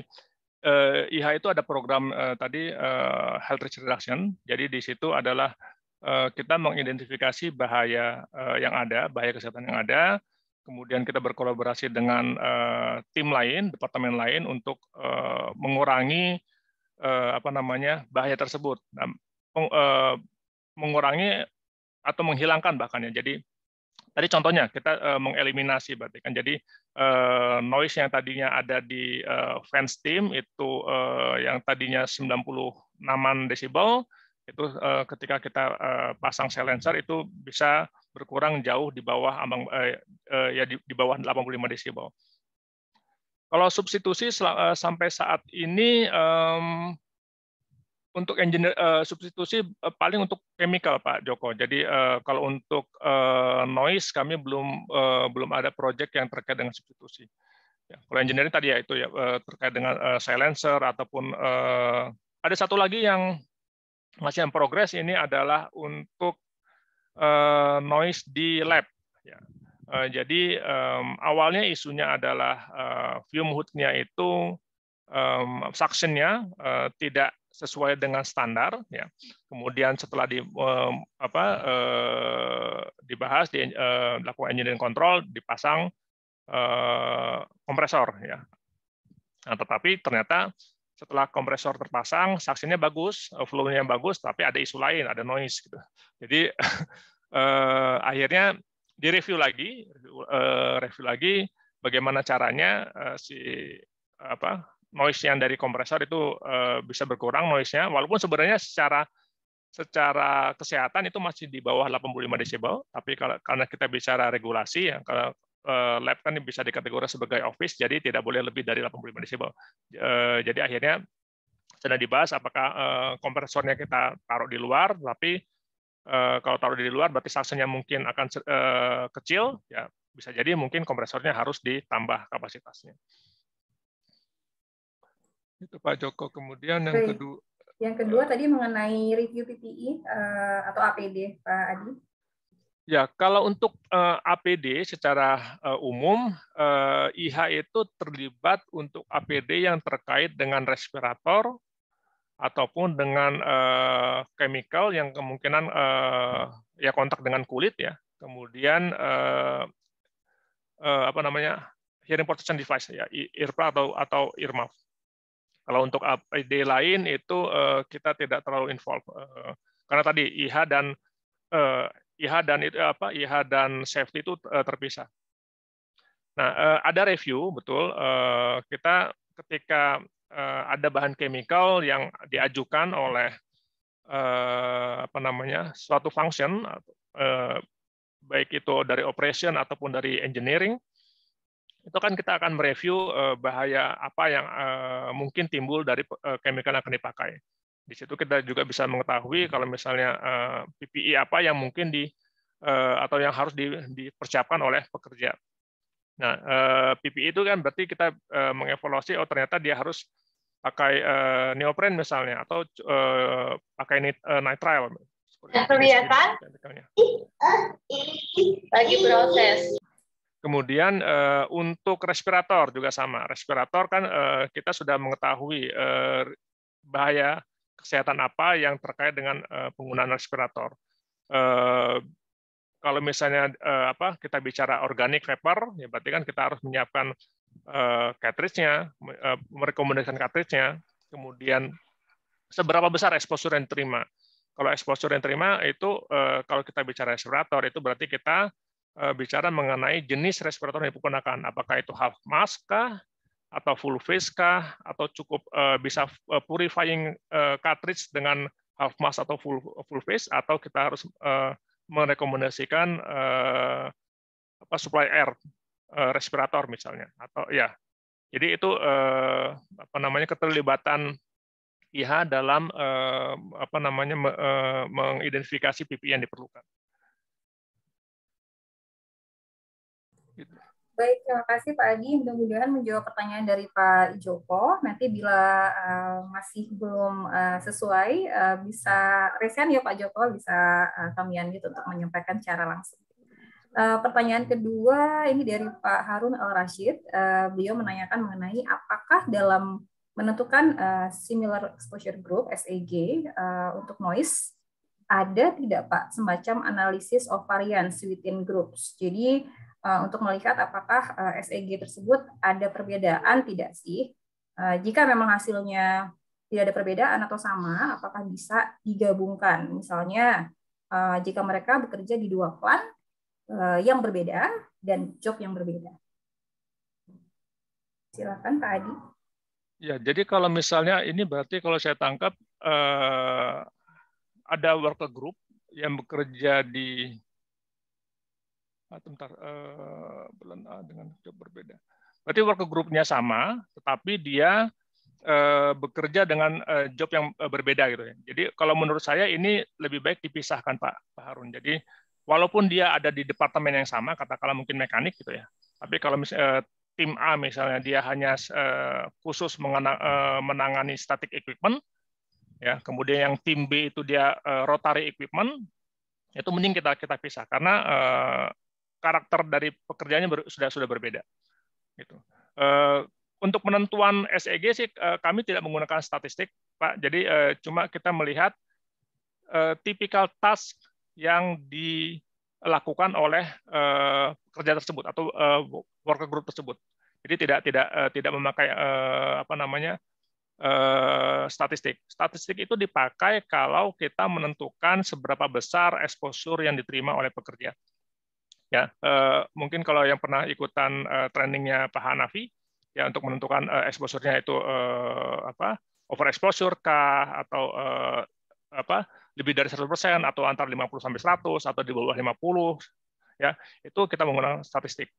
uh, IH itu ada program uh, tadi uh, health risk reduction. Jadi di situ adalah uh, kita mengidentifikasi bahaya uh, yang ada, bahaya kesehatan yang ada. Kemudian kita berkolaborasi dengan uh, tim lain, departemen lain untuk uh, mengurangi uh, apa namanya bahaya tersebut. Nah, mengurangi atau menghilangkan bahkan ya. Jadi tadi contohnya kita eh, mengeliminasi berarti kan. Jadi eh, noise yang tadinya ada di eh, fans team itu yang tadinya 90 naman desibel itu ketika kita pasang silencer itu bisa berkurang jauh di bawah ambang ya di, di bawah 85 desibel. Kalau substitusi sampai saat ini untuk engineer, uh, substitusi uh, paling untuk chemical Pak Joko. Jadi uh, kalau untuk uh, noise kami belum uh, belum ada project yang terkait dengan substitusi. Ya, kalau engineering tadi ya itu ya uh, terkait dengan uh, silencer ataupun uh, ada satu lagi yang masih yang progres ini adalah untuk uh, noise di lab. Ya. Uh, jadi um, awalnya isunya adalah uh, fume hoodnya itu um, suctionnya uh, tidak sesuai dengan standar ya kemudian setelah di eh, apa eh, dibahas di, eh, dilakukan engineering control dipasang eh, kompresor ya nah, tetapi ternyata setelah kompresor terpasang saksinya bagus eh, flow bagus tapi ada isu lain ada noise gitu jadi eh, akhirnya direview lagi eh, review lagi bagaimana caranya eh, si apa noise yang dari kompresor itu eh, bisa berkurang noise-nya walaupun sebenarnya secara secara kesehatan itu masih di bawah 85 desibel tapi kalau karena kita bicara regulasi ya kalau lab kan bisa dikategori sebagai office jadi tidak boleh lebih dari 85 desibel. Eh, jadi akhirnya sudah dibahas apakah eh, kompresornya kita taruh di luar tapi kalau taruh di luar berarti saksinya mungkin akan kecil ya bisa jadi mungkin kompresornya harus ditambah kapasitasnya. Itu Pak Joko. Kemudian yang Oke. kedua yang kedua tadi mengenai review PPI uh, e, eh, atau APD Pak Adi. Ya, kalau untuk uh, eh, APD secara uh, umum, uh, IH itu terlibat untuk APD yang terkait dengan respirator ataupun dengan uh, chemical yang kemungkinan uh, ya kontak dengan kulit ya. Kemudian uh, uh, apa namanya hearing protection device ya, IRPA atau atau earmuff. Kalau untuk ide lain itu eh, kita tidak terlalu involve eh, karena tadi IHA dan IH eh, dan itu apa IH dan safety itu terpisah. Nah, ada review betul kita ketika ada bahan chemical yang diajukan oleh apa namanya suatu function baik itu dari operation ataupun dari engineering itu kan kita akan mereview eh, bahaya apa yang eh, mungkin timbul dari eh, chemical yang akan dipakai. Di situ kita juga bisa mengetahui kalau misalnya PPI e apa yang mungkin di atau yang harus dipersiapkan oleh pekerja. Nah, PPI e itu kan berarti kita mengevaluasi oh ternyata dia harus pakai neopren misalnya atau pakai nitrile. Nah, kelihatan? Ah, lagi proses. Kemudian eh, untuk respirator juga sama. Respirator kan eh, kita sudah mengetahui eh, bahaya kesehatan apa yang terkait dengan penggunaan respirator. kalau misalnya apa kita bicara organik vapor, ya berarti kan kita harus menyiapkan cartridge-nya, merekomendasikan cartridge-nya, kemudian seberapa besar exposure yang terima. Kalau exposure yang terima itu kalau kita bicara respirator itu berarti kita Eh, bicara mengenai jenis respirator yang digunakan. Apakah itu half mask kah, atau full face kah, atau cukup eh, bisa eh, purifying cartridge dengan half mask atau full full face, atau kita harus merekomendasikan apa supply air respirator misalnya atau ya jadi itu apa namanya keterlibatan IHA dalam apa namanya mengidentifikasi PPI yang diperlukan. Baik, terima kasih Pak Agi Mudah-mudahan menjawab pertanyaan dari Pak Joko. Nanti bila uh, masih belum uh, sesuai, uh, bisa resen ya Pak Joko, bisa uh, kami gitu untuk menyampaikan secara langsung. Uh, pertanyaan kedua ini dari Pak Harun Al Rashid. Uh, beliau menanyakan mengenai apakah dalam menentukan uh, similar exposure group (SEG) uh, untuk noise ada tidak Pak semacam analisis of variance within groups. Jadi Eh, untuk melihat apakah eh, SEG tersebut ada perbedaan tidak sih. Eh, jika memang hasilnya tidak ada perbedaan atau sama, apakah bisa digabungkan? Misalnya, jika mereka bekerja di dua plan yang berbeda dan job yang berbeda. Silakan Pak Adi. Ya, jadi kalau misalnya ini berarti kalau saya tangkap ada worker group yang bekerja di Ah, bentar uh, dengan job berbeda. Berarti work grupnya sama, tetapi dia uh, bekerja dengan uh, job yang uh, berbeda gitu ya. Jadi kalau menurut saya ini lebih baik dipisahkan Pak, Pak Harun. Jadi walaupun dia ada di departemen yang sama, katakanlah mungkin mekanik gitu ya. Tapi kalau misalnya tim A misalnya dia hanya khusus menangani static equipment, ya kemudian yang tim B itu dia rotary equipment, itu mending kita kita pisah karena karakter dari pekerjaannya ber, sudah sudah berbeda. Gitu. Uh, untuk penentuan SEG sih uh, kami tidak menggunakan statistik, Pak. Jadi uh, cuma kita melihat uh, tipikal task yang dilakukan oleh uh, pekerja tersebut atau uh, worker group tersebut. Jadi tidak tidak uh, tidak memakai uh, apa namanya uh, statistik. Statistik itu dipakai kalau kita menentukan seberapa besar exposure yang diterima oleh pekerja. Ya, uh, mungkin kalau yang pernah ikutan uh, trainingnya Pak Hanafi, ya untuk menentukan uh, exposure-nya itu uh, apa overexposure kah atau uh, apa lebih dari 100% atau antar 50 sampai 100 atau di bawah 50 ya itu kita menggunakan statistik.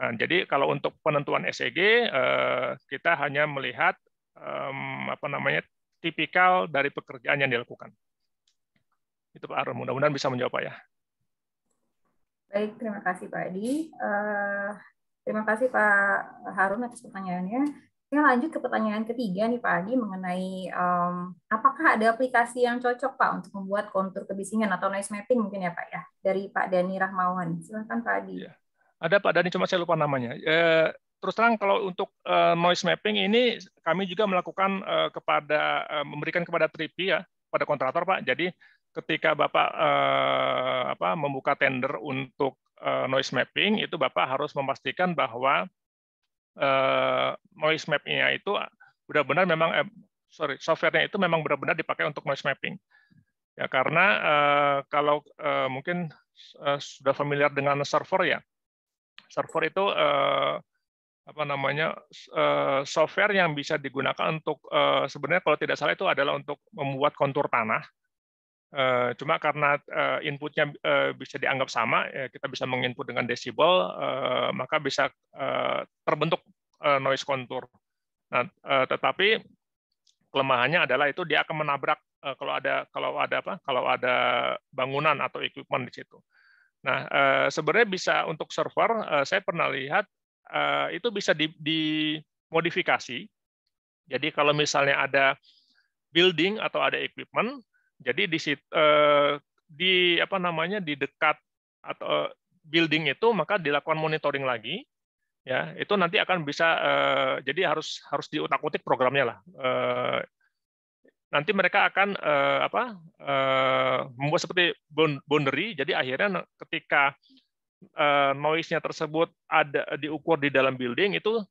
Nah, jadi kalau untuk penentuan SEG uh, kita hanya melihat um, apa namanya tipikal dari pekerjaan yang dilakukan. Itu Pak Arum. mudah-mudahan bisa menjawab ya. Baik, terima kasih Pak Adi. Uh, terima kasih Pak Harun atas pertanyaannya. Saya lanjut ke pertanyaan ketiga nih Pak Adi mengenai um, apakah ada aplikasi yang cocok Pak untuk membuat kontur kebisingan atau noise mapping mungkin ya Pak ya dari Pak Dani Rahmawan. Silakan Pak Adi. Ya. Ada Pak Dani cuma saya lupa namanya. E, terus terang kalau untuk e, noise mapping ini kami juga melakukan e, kepada e, memberikan kepada Tripi ya pada kontraktor Pak. Jadi ketika Bapak eh, apa, membuka tender untuk eh, noise mapping, itu Bapak harus memastikan bahwa eh, noise mapping-nya itu benar-benar memang eh, sorry softwarenya itu memang benar-benar dipakai untuk noise mapping. Ya karena eh, kalau eh, mungkin eh, sudah familiar dengan server ya, server itu eh, apa namanya eh, software yang bisa digunakan untuk eh, sebenarnya kalau tidak salah itu adalah untuk membuat kontur tanah Eh, cuma karena eh, inputnya eh, bisa dianggap sama, ya kita bisa menginput dengan desibel, maka bisa terbentuk noise contour. Nah, tetapi kelemahannya adalah itu dia akan menabrak kalau ada kalau ada apa? Kalau ada bangunan atau equipment di situ. Nah, sebenarnya bisa untuk server, saya pernah lihat itu bisa dimodifikasi. Jadi kalau misalnya ada building atau ada equipment, jadi di eh, di apa namanya di dekat atau eh, building itu maka dilakukan monitoring lagi ya itu nanti akan bisa eh, jadi harus harus diutak-utik programnya lah nanti mereka akan apa membuat seperti boundary jadi akhirnya ketika noise-nya tersebut ada diukur di dalam building itu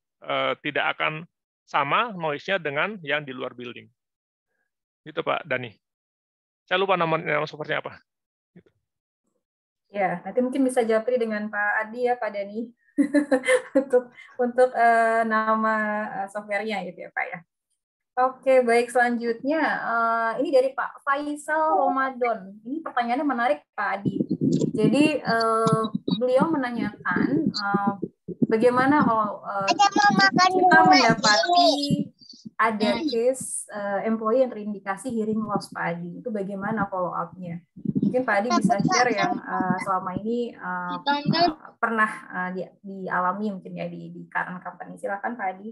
tidak akan sama noise-nya dengan yang di luar building itu Pak Dani saya lupa nama, nama softwarenya apa. Ya, nanti mungkin bisa japri dengan Pak Adi ya, Pak Dani untuk untuk uh, nama eh, softwarenya gitu ya, Pak ya. Oke, baik selanjutnya uh, ini dari Pak Faisal Ramadan. Ini pertanyaannya menarik Pak Adi. Jadi uh, beliau menanyakan uh, bagaimana oh, kalau uh, kita mendapati ada hmm. case uh, employee yang terindikasi hearing loss Pak Adi. Itu bagaimana follow up-nya? Mungkin Pak Adi nah, bisa share yang uh, selama ini uh, uh, pernah uh, di, dialami mungkin ya di, di current company. Silakan Pak Adi.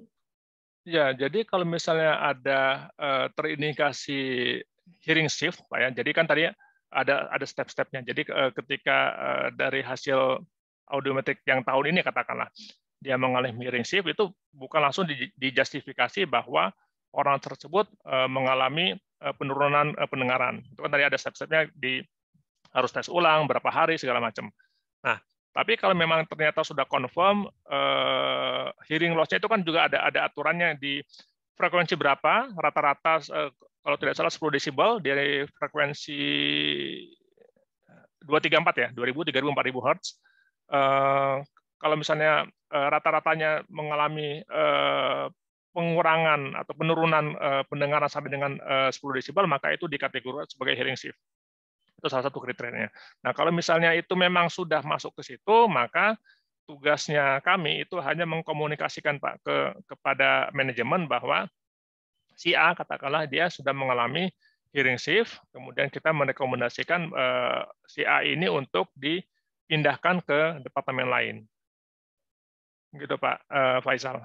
Ya, jadi kalau misalnya ada uh, terindikasi hearing shift, Pak ya. Jadi kan tadi ada ada step-stepnya. Jadi uh, ketika uh, dari hasil audiometrik yang tahun ini katakanlah dia mengalih miring shift itu bukan langsung dijustifikasi bahwa orang tersebut eh, mengalami eh, penurunan eh, pendengaran. Itu kan tadi ada step-stepnya di harus tes ulang berapa hari segala macam. Nah, tapi kalau memang ternyata sudah confirm hearing loss-nya itu kan juga ada ada aturannya di frekuensi berapa rata-rata kalau tidak salah 10 desibel dari frekuensi 234 ya, 2000 3000 4000 Hz kalau misalnya eh, rata-ratanya mengalami eh, pengurangan atau penurunan eh, pendengaran sampai dengan 10 desibel, maka itu dikategorikan sebagai hearing shift. Itu salah satu kriterianya. Nah, kalau misalnya itu memang sudah masuk ke situ, maka tugasnya kami itu hanya mengkomunikasikan Pak ke kepada manajemen bahwa si A katakanlah dia sudah mengalami hearing shift, kemudian kita merekomendasikan eh, si A ini untuk dipindahkan ke departemen lain gitu Pak uh, Faisal.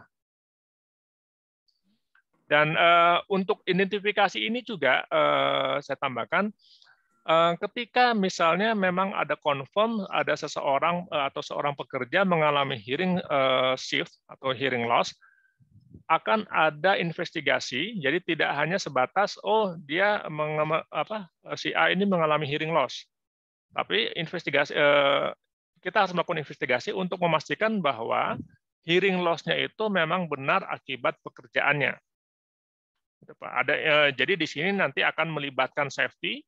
Dan uh, untuk identifikasi ini juga uh, saya tambahkan, uh, ketika misalnya memang ada confirm ada seseorang uh, atau seorang pekerja mengalami hearing uh, shift atau hearing loss, akan ada investigasi. Jadi tidak hanya sebatas oh dia apa si A ini mengalami hearing loss, tapi investigasi uh, kita harus melakukan investigasi untuk memastikan bahwa hearing loss-nya itu memang benar akibat pekerjaannya. Gitu, ada eh, jadi di sini nanti akan melibatkan safety,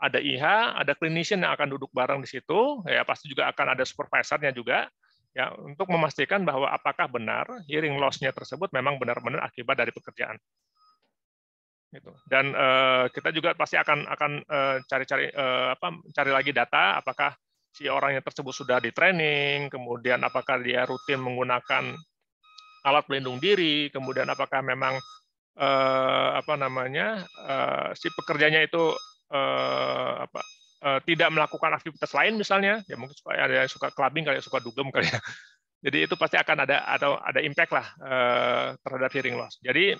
ada IH, ada clinician yang akan duduk bareng di situ, ya pasti juga akan ada supervisornya juga, ya untuk memastikan bahwa apakah benar hearing loss-nya tersebut memang benar-benar akibat dari pekerjaan. Gitu. Dan eh, kita juga pasti akan akan eh, cari-cari eh, apa cari lagi data apakah si orangnya tersebut sudah di training, kemudian apakah dia rutin menggunakan alat pelindung diri, kemudian apakah memang eh, apa namanya eh, si pekerjanya itu eh, apa eh, tidak melakukan aktivitas lain misalnya, ya mungkin suka ada yang suka clubbing kali, ya, suka dugem kali ya. Jadi itu pasti akan ada atau ada impact lah eh, terhadap hearing loss. Jadi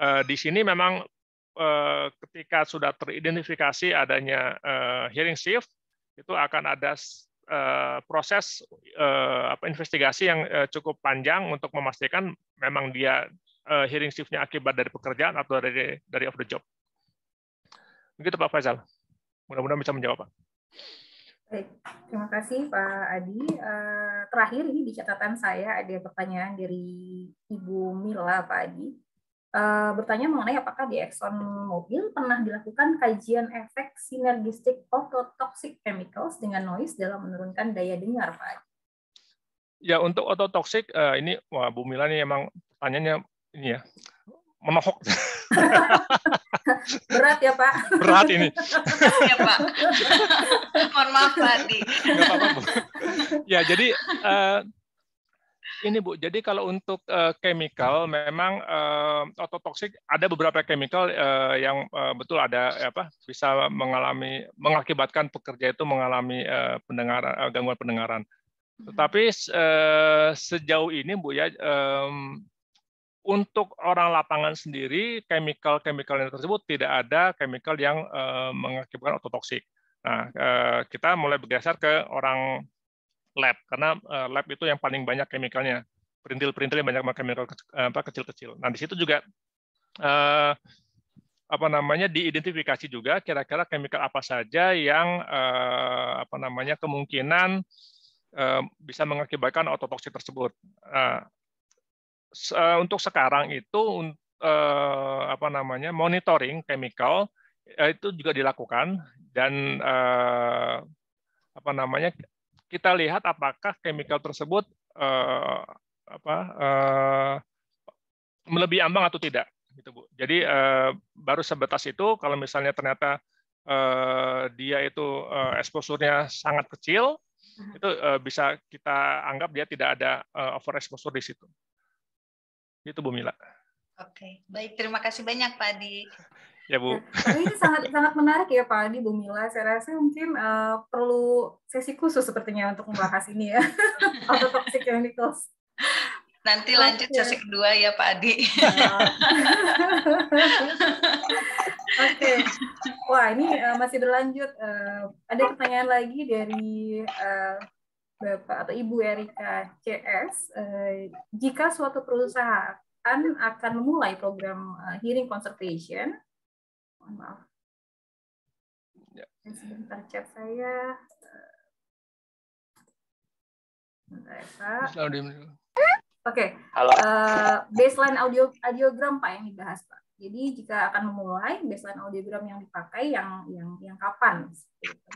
eh, di sini memang eh, ketika sudah teridentifikasi adanya eh, hearing shift, itu akan ada eh, proses eh, investigasi yang eh, cukup panjang untuk memastikan memang dia hearing shiftnya akibat dari pekerjaan atau dari dari off the job. Begitu Pak Faisal. Mudah-mudahan bisa menjawab Pak. Baik, terima kasih Pak Adi. Terakhir ini di catatan saya ada pertanyaan dari Ibu Mila Pak Adi. Eh, bertanya mengenai apakah di Exxon Mobil pernah dilakukan kajian efek sinergistik ototoxic chemicals dengan noise dalam menurunkan daya dengar, Pak. Ya, untuk ototoxic uh, eh, ini wah Bu Mila ini emang pertanyaannya ini ya menohok. Berat ya Pak. Berat ini. Berat ya Pak. Mohon maaf Pak. Ya jadi uh, ini Bu, jadi kalau untuk uh, chemical memang uh, ototoksik ada beberapa chemical uh, yang uh, betul ada apa bisa mengalami mengakibatkan pekerja itu mengalami uh, pendengaran uh, gangguan pendengaran. Tetapi uh, sejauh ini Bu ya um, untuk orang lapangan sendiri chemical-chemical yang tersebut tidak ada chemical yang uh, mengakibatkan ototoksik. Nah, uh, kita mulai bergeser ke orang lab karena eh, lab itu yang paling banyak chemicalnya perintil-perintil yang banyak chemical eh, kecil-kecil. Nah di situ juga eh, apa namanya diidentifikasi juga kira-kira chemical apa saja yang apa namanya kemungkinan bisa mengakibatkan ototoksi tersebut. Nah, untuk sekarang itu apa namanya monitoring chemical itu juga dilakukan dan apa namanya kita lihat apakah chemical tersebut uh, apa uh, melebihi ambang atau tidak gitu bu jadi uh, baru sebatas itu kalau misalnya ternyata uh, dia itu uh, exposure sangat kecil itu uh, bisa kita anggap dia tidak ada uh, exposure di situ itu bu Mila Oke, baik. Terima kasih banyak Pak Adi. ya Bu. Ya, nah, ini sangat sangat menarik ya Pak Adi, Bu Mila. Saya rasa mungkin uh, perlu sesi khusus sepertinya untuk membahas ini ya, toxic chemicals. Nanti lanjut okay. sesi kedua ya Pak Adi. Oke, okay. wah ini uh, masih berlanjut. Uh, ada pertanyaan lagi dari uh, Bapak atau Ibu Erika CS. jika suatu perusahaan akan memulai program uh, hearing conservation, Mohon maaf. Ya. Dan sebentar chat saya. Eh, Bentar, ya, Oke. Okay. Halo. Uh, baseline audio audiogram Pak yang dibahas Pak. Jadi jika akan memulai baseline audiogram yang dipakai yang yang yang kapan?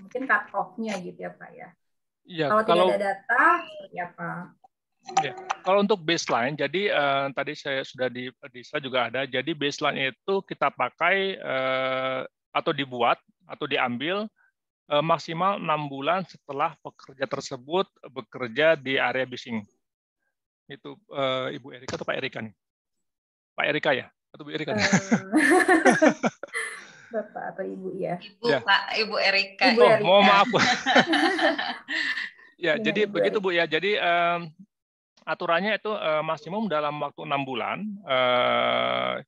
Mungkin cut off-nya gitu ya Pak ya. ya kalau, kalau tidak ada data seperti apa? Ya. Kalau untuk baseline, jadi uh, tadi saya sudah di Disa juga ada. Jadi baseline itu kita pakai uh, atau dibuat atau diambil uh, maksimal enam bulan setelah pekerja tersebut bekerja di area bising. Itu uh, Ibu Erika atau Pak Erika nih? Pak Erika ya atau Bu Erika? Nih? Bapak atau Ibu ya? Ibu ya. Pak, Ibu Erika. Ibu oh, Erika. maaf. ya, ya jadi Ibu begitu Bu ya. Jadi um, aturannya itu uh, maksimum dalam waktu enam bulan uh,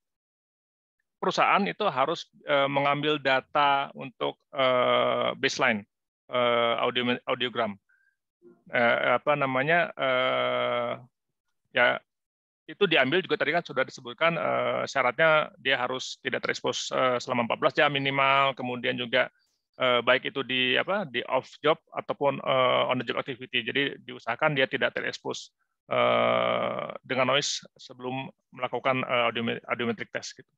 perusahaan itu harus uh, mengambil data untuk uh, baseline uh, audio, audiogram uh, apa namanya uh, ya itu diambil juga tadi kan sudah disebutkan uh, syaratnya dia harus tidak terekspos uh, selama 14 jam minimal kemudian juga eh, baik itu di apa di off job ataupun eh, on the job activity. Jadi diusahakan dia tidak terekspos eh, dengan noise sebelum melakukan eh, audiomet audiometric test gitu.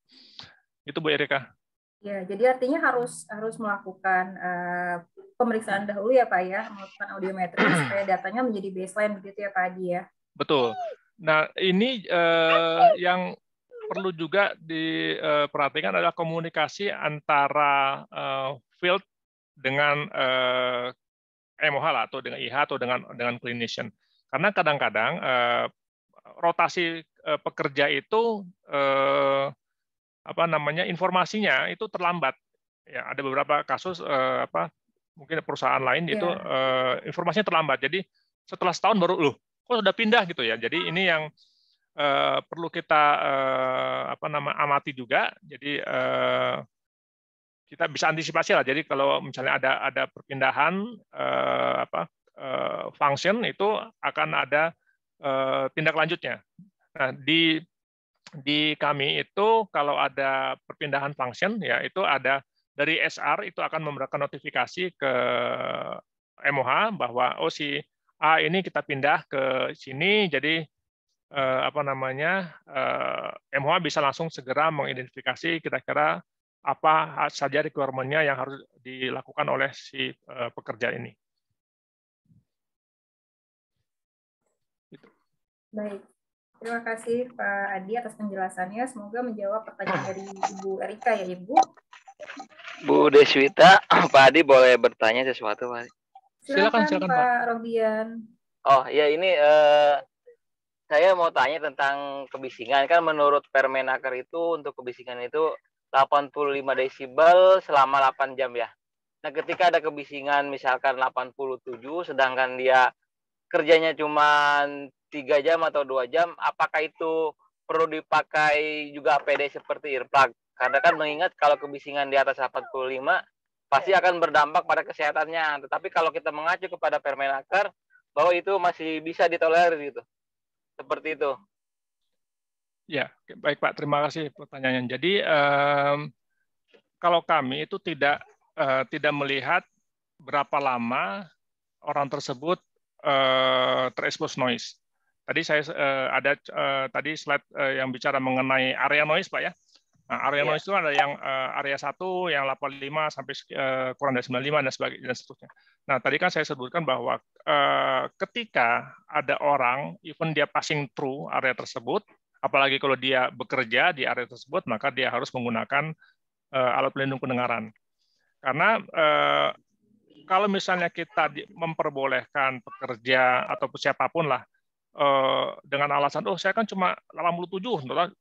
Itu Bu Erika. Ya, jadi artinya harus harus melakukan uh, pemeriksaan dahulu ya Pak ya, melakukan audiometri supaya datanya menjadi baseline begitu ya Pak Adi ya. Betul. Nah, ini uh, yang perlu juga diperhatikan eh, adalah komunikasi antara eh, field dengan MOH eh, lah, atau dengan IH atau dengan dengan clinician. Karena kadang-kadang rotasi pekerja itu apa namanya informasinya itu terlambat. Ya, ada beberapa kasus apa mungkin perusahaan lain yeah. itu iya. informasinya terlambat. Jadi setelah setahun baru loh kok sudah pindah gitu ya. Jadi ah. ini yang Eh, perlu kita eh, apa nama amati juga. Jadi eh, kita bisa antisipasi lah. Jadi kalau misalnya ada ada perpindahan eh, apa eh, function itu akan ada eh, tindak lanjutnya. Nah, di di kami itu kalau ada perpindahan function ya itu ada dari SR itu akan memberikan notifikasi ke MOH bahwa oh si A ini kita pindah ke sini jadi eh, apa namanya eh, MOA bisa langsung segera mengidentifikasi kira-kira apa saja requirementnya yang harus dilakukan oleh si eh, pekerja ini. Gitu. Baik, terima kasih Pak Adi atas penjelasannya. Semoga menjawab pertanyaan dari Ibu Erika ya Ibu. Bu Deswita, Pak Adi boleh bertanya sesuatu Pak. Silakan, silakan, silakan Pak, Pak Robian. Oh ya ini uh, saya mau tanya tentang kebisingan. Kan menurut Permenaker itu untuk kebisingan itu 85 desibel selama 8 jam ya. Nah, ketika ada kebisingan misalkan 87 sedangkan dia kerjanya cuma 3 jam atau 2 jam, apakah itu perlu dipakai juga APD seperti earplug? Karena kan mengingat kalau kebisingan di atas 85 pasti akan berdampak pada kesehatannya. Tetapi kalau kita mengacu kepada Permenaker bahwa itu masih bisa ditolerir gitu. Seperti itu. Ya, baik Pak. Terima kasih pertanyaannya. Jadi um, kalau kami itu tidak uh, tidak melihat berapa lama orang tersebut uh, terekspos noise. Tadi saya uh, ada uh, tadi slide uh, yang bicara mengenai area noise, Pak ya. Nah, area yeah. noise itu ada yang uh, area 1, yang 85 sampai uh, kurang dari 95 dan sebagainya dan seterusnya. Nah, tadi kan saya sebutkan bahwa uh, ketika ada orang even dia passing through area tersebut, apalagi kalau dia bekerja di area tersebut, maka dia harus menggunakan uh, alat pelindung pendengaran. Karena uh, kalau misalnya kita memperbolehkan pekerja atau siapapun lah Eh, dengan alasan oh saya kan cuma 87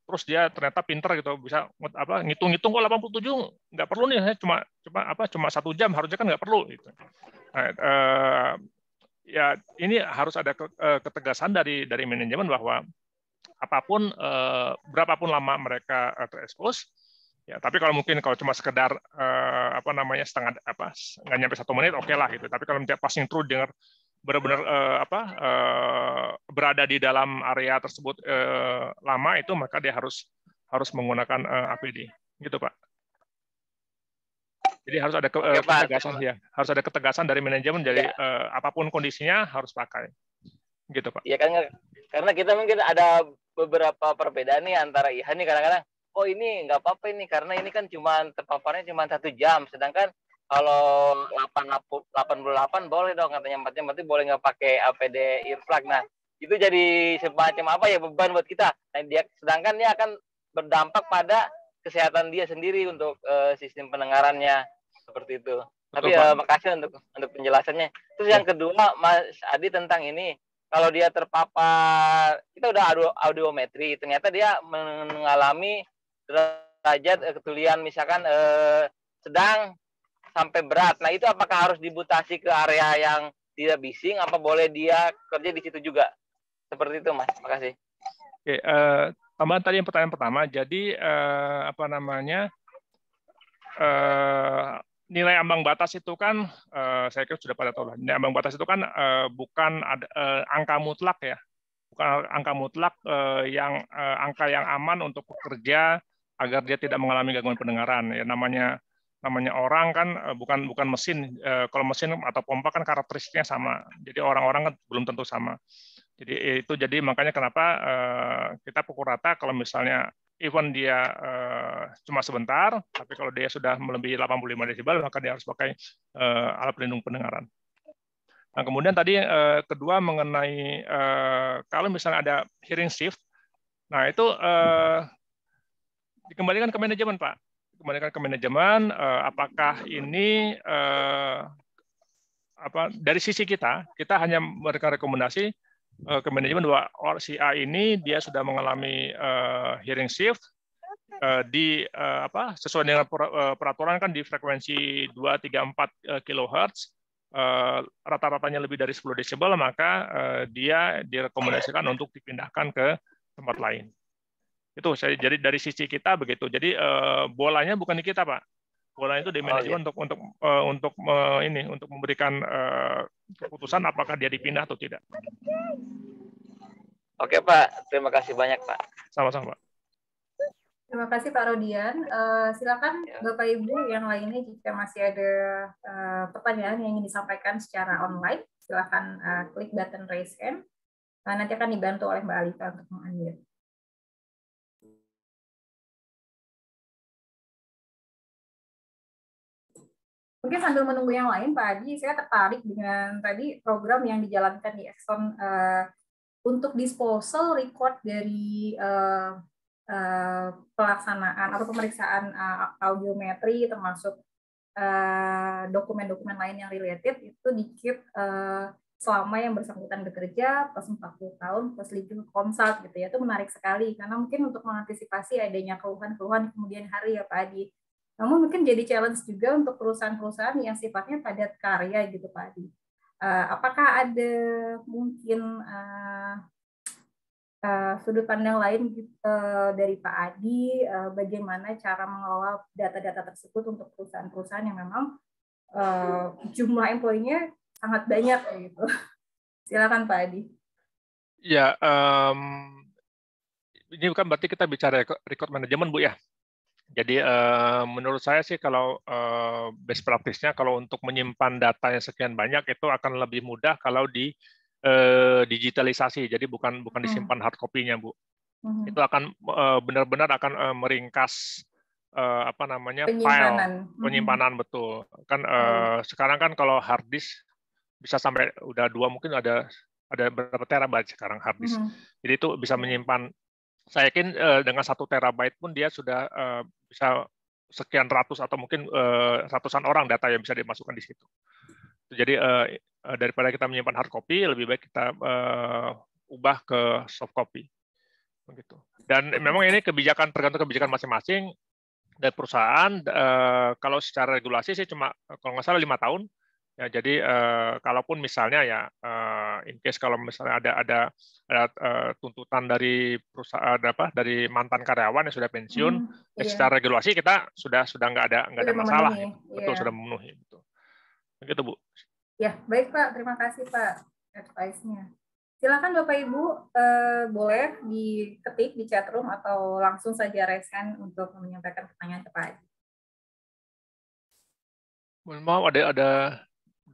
terus dia ternyata pinter gitu bisa apa ngitung-ngitung kok 87 nggak perlu nih saya cuma cuma apa cuma satu jam harusnya kan nggak perlu gitu nah, eh, ya ini harus ada eh, ketegasan dari dari manajemen bahwa apapun eh, berapapun lama mereka eh, terekspos ya tapi kalau mungkin kalau cuma sekedar eh, apa namanya setengah apa nggak nyampe satu menit oke okay lah gitu tapi kalau misalnya passing through dengar benar-benar uh, apa uh, berada di dalam area tersebut uh, lama itu maka dia harus harus menggunakan uh, APD gitu Pak. Jadi harus ada ke, uh, ketegasan ya, harus ada ketegasan dari manajemen jadi ya. uh, apapun kondisinya harus pakai. Gitu Pak. Iya kan karena kita mungkin ada beberapa perbedaan nih antara IHA nih kadang-kadang oh ini nggak apa-apa ini karena ini kan cuma terpaparnya cuma satu jam sedangkan kalau 88 boleh dong katanya empatnya berarti boleh nggak pakai APD earplug nah itu jadi semacam apa ya beban buat kita nah dia sedangkan dia akan berdampak pada kesehatan dia sendiri untuk uh, sistem pendengarannya seperti itu tapi uh, makasih untuk untuk penjelasannya terus yang ya. kedua Mas Adi tentang ini kalau dia terpapar kita udah audio, audiometri ternyata dia mengalami derajat uh, ketulian misalkan uh, sedang sampai berat. Nah, itu apakah harus dibutasi ke area yang tidak bising apa boleh dia kerja di situ juga? Seperti itu, Mas. Terima kasih. Oke, uh, tambahan tadi yang pertanyaan pertama. Jadi uh, apa namanya? Uh, nilai ambang batas itu kan uh, saya kira sudah pada tahu lah. Nilai ambang batas itu kan uh, bukan ada, uh, angka mutlak ya, bukan angka mutlak uh, yang uh, angka yang aman untuk pekerja agar dia tidak mengalami gangguan pendengaran. Ya namanya namanya orang kan eh, bukan bukan mesin. Eh, kalau mesin atau pompa kan karakteristiknya sama. Jadi orang-orang kan belum tentu sama. Jadi itu jadi makanya kenapa eh, kita pukul rata kalau misalnya even dia cuma sebentar, tapi kalau dia sudah melebihi 85 desibel maka dia harus pakai alat pelindung pendengaran. Nah, kemudian tadi kedua mengenai kalau misalnya ada hearing shift, nah itu dikembalikan ke manajemen Pak kembalikan ke manajemen uh, apakah ini uh, apa dari sisi kita kita hanya memberikan rekomendasi uh, ke manajemen bahwa oh, si A ini dia sudah mengalami uh, hearing shift uh, di uh, apa sesuai dengan peraturan kan di frekuensi 234 kHz uh, rata-ratanya lebih dari 10 desibel maka dia direkomendasikan untuk dipindahkan ke tempat lain itu saya jadi dari sisi kita begitu jadi uh, bolanya bukan di kita pak bola itu di oh, manajemen oh, iya. untuk untuk uh, untuk uh, ini untuk memberikan uh, keputusan apakah dia dipindah atau tidak. Oke Pak, terima kasih banyak Pak. Sama-sama Pak. Terima kasih Pak Rodian. Uh, silakan iya. Bapak Ibu yang lainnya jika masih ada uh, pertanyaan yang ingin disampaikan secara online, silakan uh, klik button raise hand. Uh, nanti akan dibantu oleh Mbak Alika untuk mengambil. Mungkin sambil menunggu yang lain, Pak Adi, saya tertarik dengan tadi program yang dijalankan di Exxon uh, untuk disposal record dari uh, uh, pelaksanaan atau pemeriksaan uh, audiometri termasuk dokumen-dokumen uh, lain yang related itu dikit uh, selama yang bersangkutan bekerja plus 40 tahun plus legal consult gitu ya itu menarik sekali karena mungkin untuk mengantisipasi adanya keluhan-keluhan kemudian hari ya Pak Adi namun mungkin jadi challenge juga untuk perusahaan-perusahaan yang sifatnya padat karya gitu Pak Adi. Eh, apakah ada mungkin eh, eh, sudut pandang lain uh, dari Pak Adi bagaimana cara mengelola data-data tersebut untuk perusahaan-perusahaan yang memang jumlah employee-nya sangat banyak gitu. Silakan Pak Adi. Ya, um, ini bukan berarti kita bicara record management Bu ya. Jadi uh, menurut saya sih kalau uh, best practice-nya kalau untuk menyimpan data yang sekian banyak itu akan lebih mudah kalau di uh, digitalisasi. Jadi bukan bukan hmm. disimpan hard copy-nya, Bu. -hmm. Itu akan benar-benar akan meringkas apa namanya penyimpanan. file penyimpanan -hmm. betul. Kan -hmm. sekarang kan kalau hard disk bisa sampai udah dua mungkin ada ada berapa terabyte sekarang hard disk. -hmm. Jadi itu bisa menyimpan saya yakin uh, dengan satu terabyte pun dia sudah uh, bisa sekian ratus atau mungkin uh, ratusan orang data yang bisa dimasukkan di situ. Jadi uh, daripada kita menyimpan hard copy, lebih baik kita uh, ubah ke soft copy. Begitu. Dan memang ini kebijakan tergantung kebijakan masing-masing dari perusahaan. Uh, kalau secara regulasi sih cuma kalau nggak salah lima tahun. Ya, jadi uh, kalaupun misalnya ya, uh, in case kalau misalnya ada ada, ada uh, tuntutan dari perusahaan apa dari mantan karyawan yang sudah pensiun, hmm, ya iya. secara regulasi kita sudah sudah nggak ada nggak ada masalah, ya. betul iya. sudah memenuhi gitu. Begitu bu. Ya baik pak, terima kasih pak advice-nya. Silakan bapak ibu eh, boleh diketik di chat room atau langsung saja resen untuk menyampaikan pertanyaan kepada Mohon maaf ada ada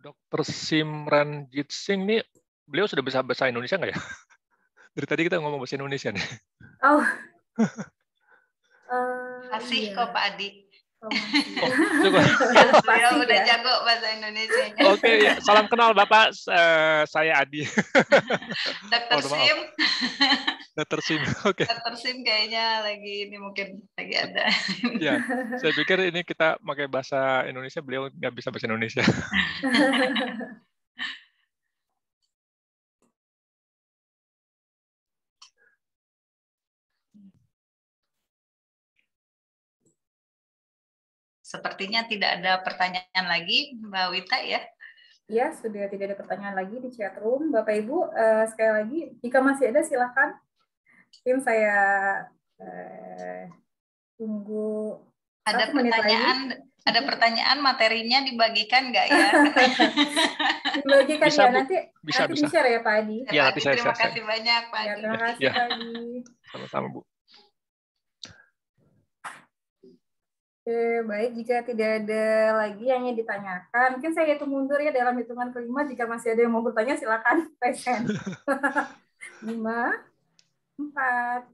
Dokter Simran Jitsing Singh nih, beliau sudah bisa bahasa Indonesia nggak ya? Dari tadi kita ngomong bahasa Indonesia nih. Oh. uh, Masih iya. kok Pak Adi promosi. Oh, cukup. Iya, ya, udah jago bahasa Indonesia. Oke, okay, ya. salam kenal Bapak. Uh, saya Adi. Dokter oh, Sim. Dokter Sim. Oke. Okay. Dokter Sim kayaknya lagi ini mungkin lagi ada. ya, saya pikir ini kita pakai bahasa Indonesia, beliau nggak bisa bahasa Indonesia. Sepertinya tidak ada pertanyaan lagi, Mbak Wita ya. Ya, sudah tidak ada pertanyaan lagi di chat room. Bapak Ibu, uh, sekali lagi, jika masih ada silakan. Tim saya uh, tunggu ada pertanyaan lagi. ada pertanyaan materinya dibagikan nggak ya dibagikan bisa, ya nanti bisa, nanti bisa. share ya Pak Adi ya, terima kasih saya. banyak Pak iya, Adi ya, terima iya. kasih ya. Pak Adi sama-sama Bu Oke, baik. Jika tidak ada lagi yang ingin ditanyakan, mungkin saya itu mundur ya dalam hitungan kelima. Jika masih ada yang mau bertanya, silakan. pesen. Lima, empat,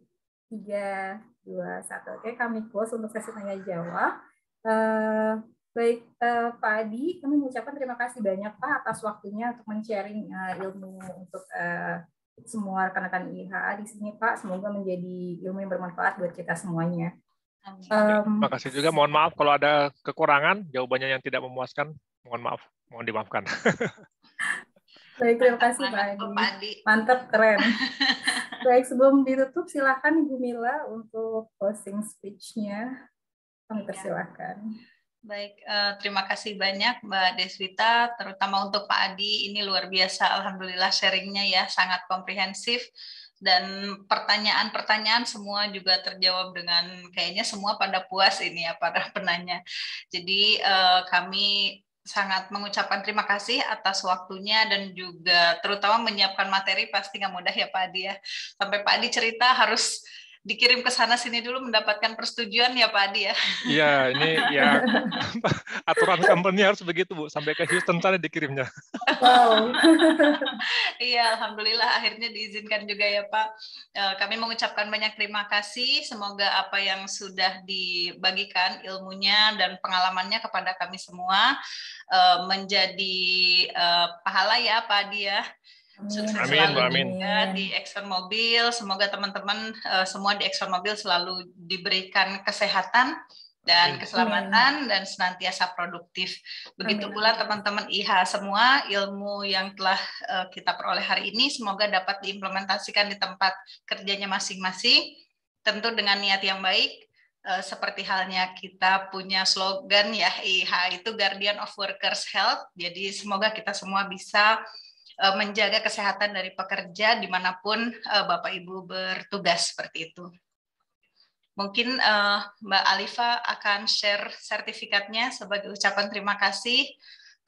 tiga, dua, satu. Oke, kami close untuk sesi tanya jawab. Uh, baik, uh, Pak Adi, kami mengucapkan terima kasih banyak Pak atas waktunya untuk men-sharing uh, ilmu untuk uh, semua rekan-rekan IHA di sini Pak. Semoga menjadi ilmu yang bermanfaat buat kita semuanya. Um, Terima kasih juga. Mohon maaf kalau ada kekurangan, jawabannya yang tidak memuaskan. Mohon maaf, mohon dimaafkan. Baik, terima kasih Pak Andi. Mantap, keren. Baik, sebelum ditutup silakan Ibu Mila untuk closing speech-nya. Kami iya. persilahkan. Baik, eh, terima kasih banyak Mbak Deswita, terutama untuk Pak Adi. Ini luar biasa, Alhamdulillah sharingnya ya, sangat komprehensif dan pertanyaan-pertanyaan semua juga terjawab dengan kayaknya semua pada puas ini ya para penanya. Jadi eh, kami sangat mengucapkan terima kasih atas waktunya dan juga terutama menyiapkan materi pasti nggak mudah ya Pak Adi ya. Sampai Pak Adi cerita harus dikirim ke sana sini dulu mendapatkan persetujuan ya Pak Adi ya. Iya, ini ya aturan company harus begitu Bu, sampai ke Houston sana dikirimnya. Wow. Iya, alhamdulillah akhirnya diizinkan juga ya Pak. Eh, kami mengucapkan banyak terima kasih. Semoga apa yang sudah dibagikan ilmunya dan pengalamannya kepada kami semua eh, menjadi eh, pahala ya Pak Adi ya sukses amin, selalu amin. Iya. di Exxon Mobil. Semoga teman-teman uh, semua di Exxon Mobil selalu diberikan kesehatan dan keselamatan dan senantiasa produktif. Begitu pula teman-teman IH semua ilmu yang telah uh, kita peroleh hari ini semoga dapat diimplementasikan di tempat kerjanya masing-masing tentu dengan niat yang baik uh, seperti halnya kita punya slogan ya IH itu Guardian of Workers Health. Jadi semoga kita semua bisa E, menjaga kesehatan dari pekerja dimanapun uh, Bapak Ibu bertugas seperti itu. Mungkin uh, Mbak Alifa akan share sertifikatnya sebagai ucapan terima kasih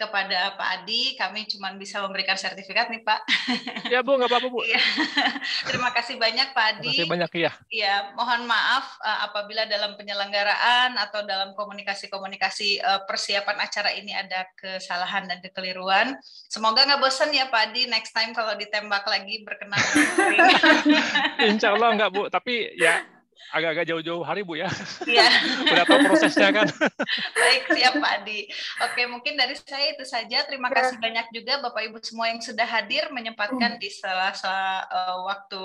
kepada Pak Adi, kami cuma bisa memberikan sertifikat nih Pak. Ya Bu, nggak apa-apa Bu. Iya. Terima kasih banyak Pak Adi. Terima kasih banyak ya. Ya, mohon maaf eh, apabila dalam penyelenggaraan atau dalam komunikasi-komunikasi eh, persiapan acara ini ada kesalahan dan kekeliruan. Semoga nggak bosan ya Pak Adi, next time kalau ditembak lagi berkenan. Insya Allah nggak Bu, tapi ya agak-agak jauh-jauh hari Bu ya. Iya. Berapa prosesnya kan? Baik, siap Pak Adi. Oke, mungkin dari saya itu saja. Terima iya. kasih banyak juga Bapak Ibu semua yang sudah hadir menyempatkan hmm. di selasa uh, eh, waktu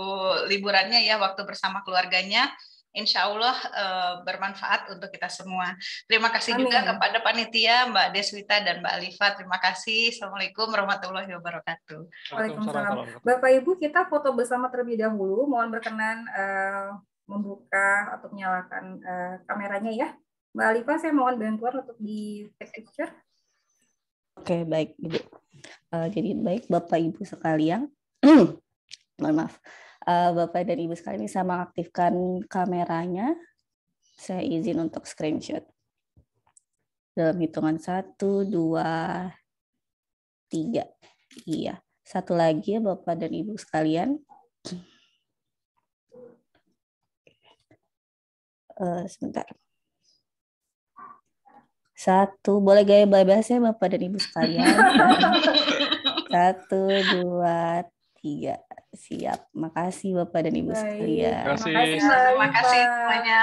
liburannya ya, waktu bersama keluarganya. Insya Allah uh, bermanfaat untuk kita semua. Terima kasih Amin. juga kepada panitia Mbak Deswita dan Mbak Alifa. Terima kasih. Assalamualaikum warahmatullahi wabarakatuh. Waalaikumsalam. Bapak Ibu kita foto bersama terlebih dahulu. Mohon berkenan uh, membuka atau menyalakan uh, kameranya ya. Mbak Alifa, saya mohon bantuan untuk di take picture. Oke, baik Ibu. Uh, jadi baik Bapak Ibu sekalian, mohon maaf. Uh, Bapak dan Ibu sekalian bisa mengaktifkan kameranya. Saya izin untuk screenshot. Dalam hitungan satu, dua, tiga. Iya. Satu lagi ya Bapak dan Ibu sekalian. uh, sebentar. Satu, boleh gaya ya Bapak dan Ibu sekalian. Satu, dua, tiga. Siap. Makasih Bapak dan Ibu sekalian. Terima kasih. Terima kasih semuanya.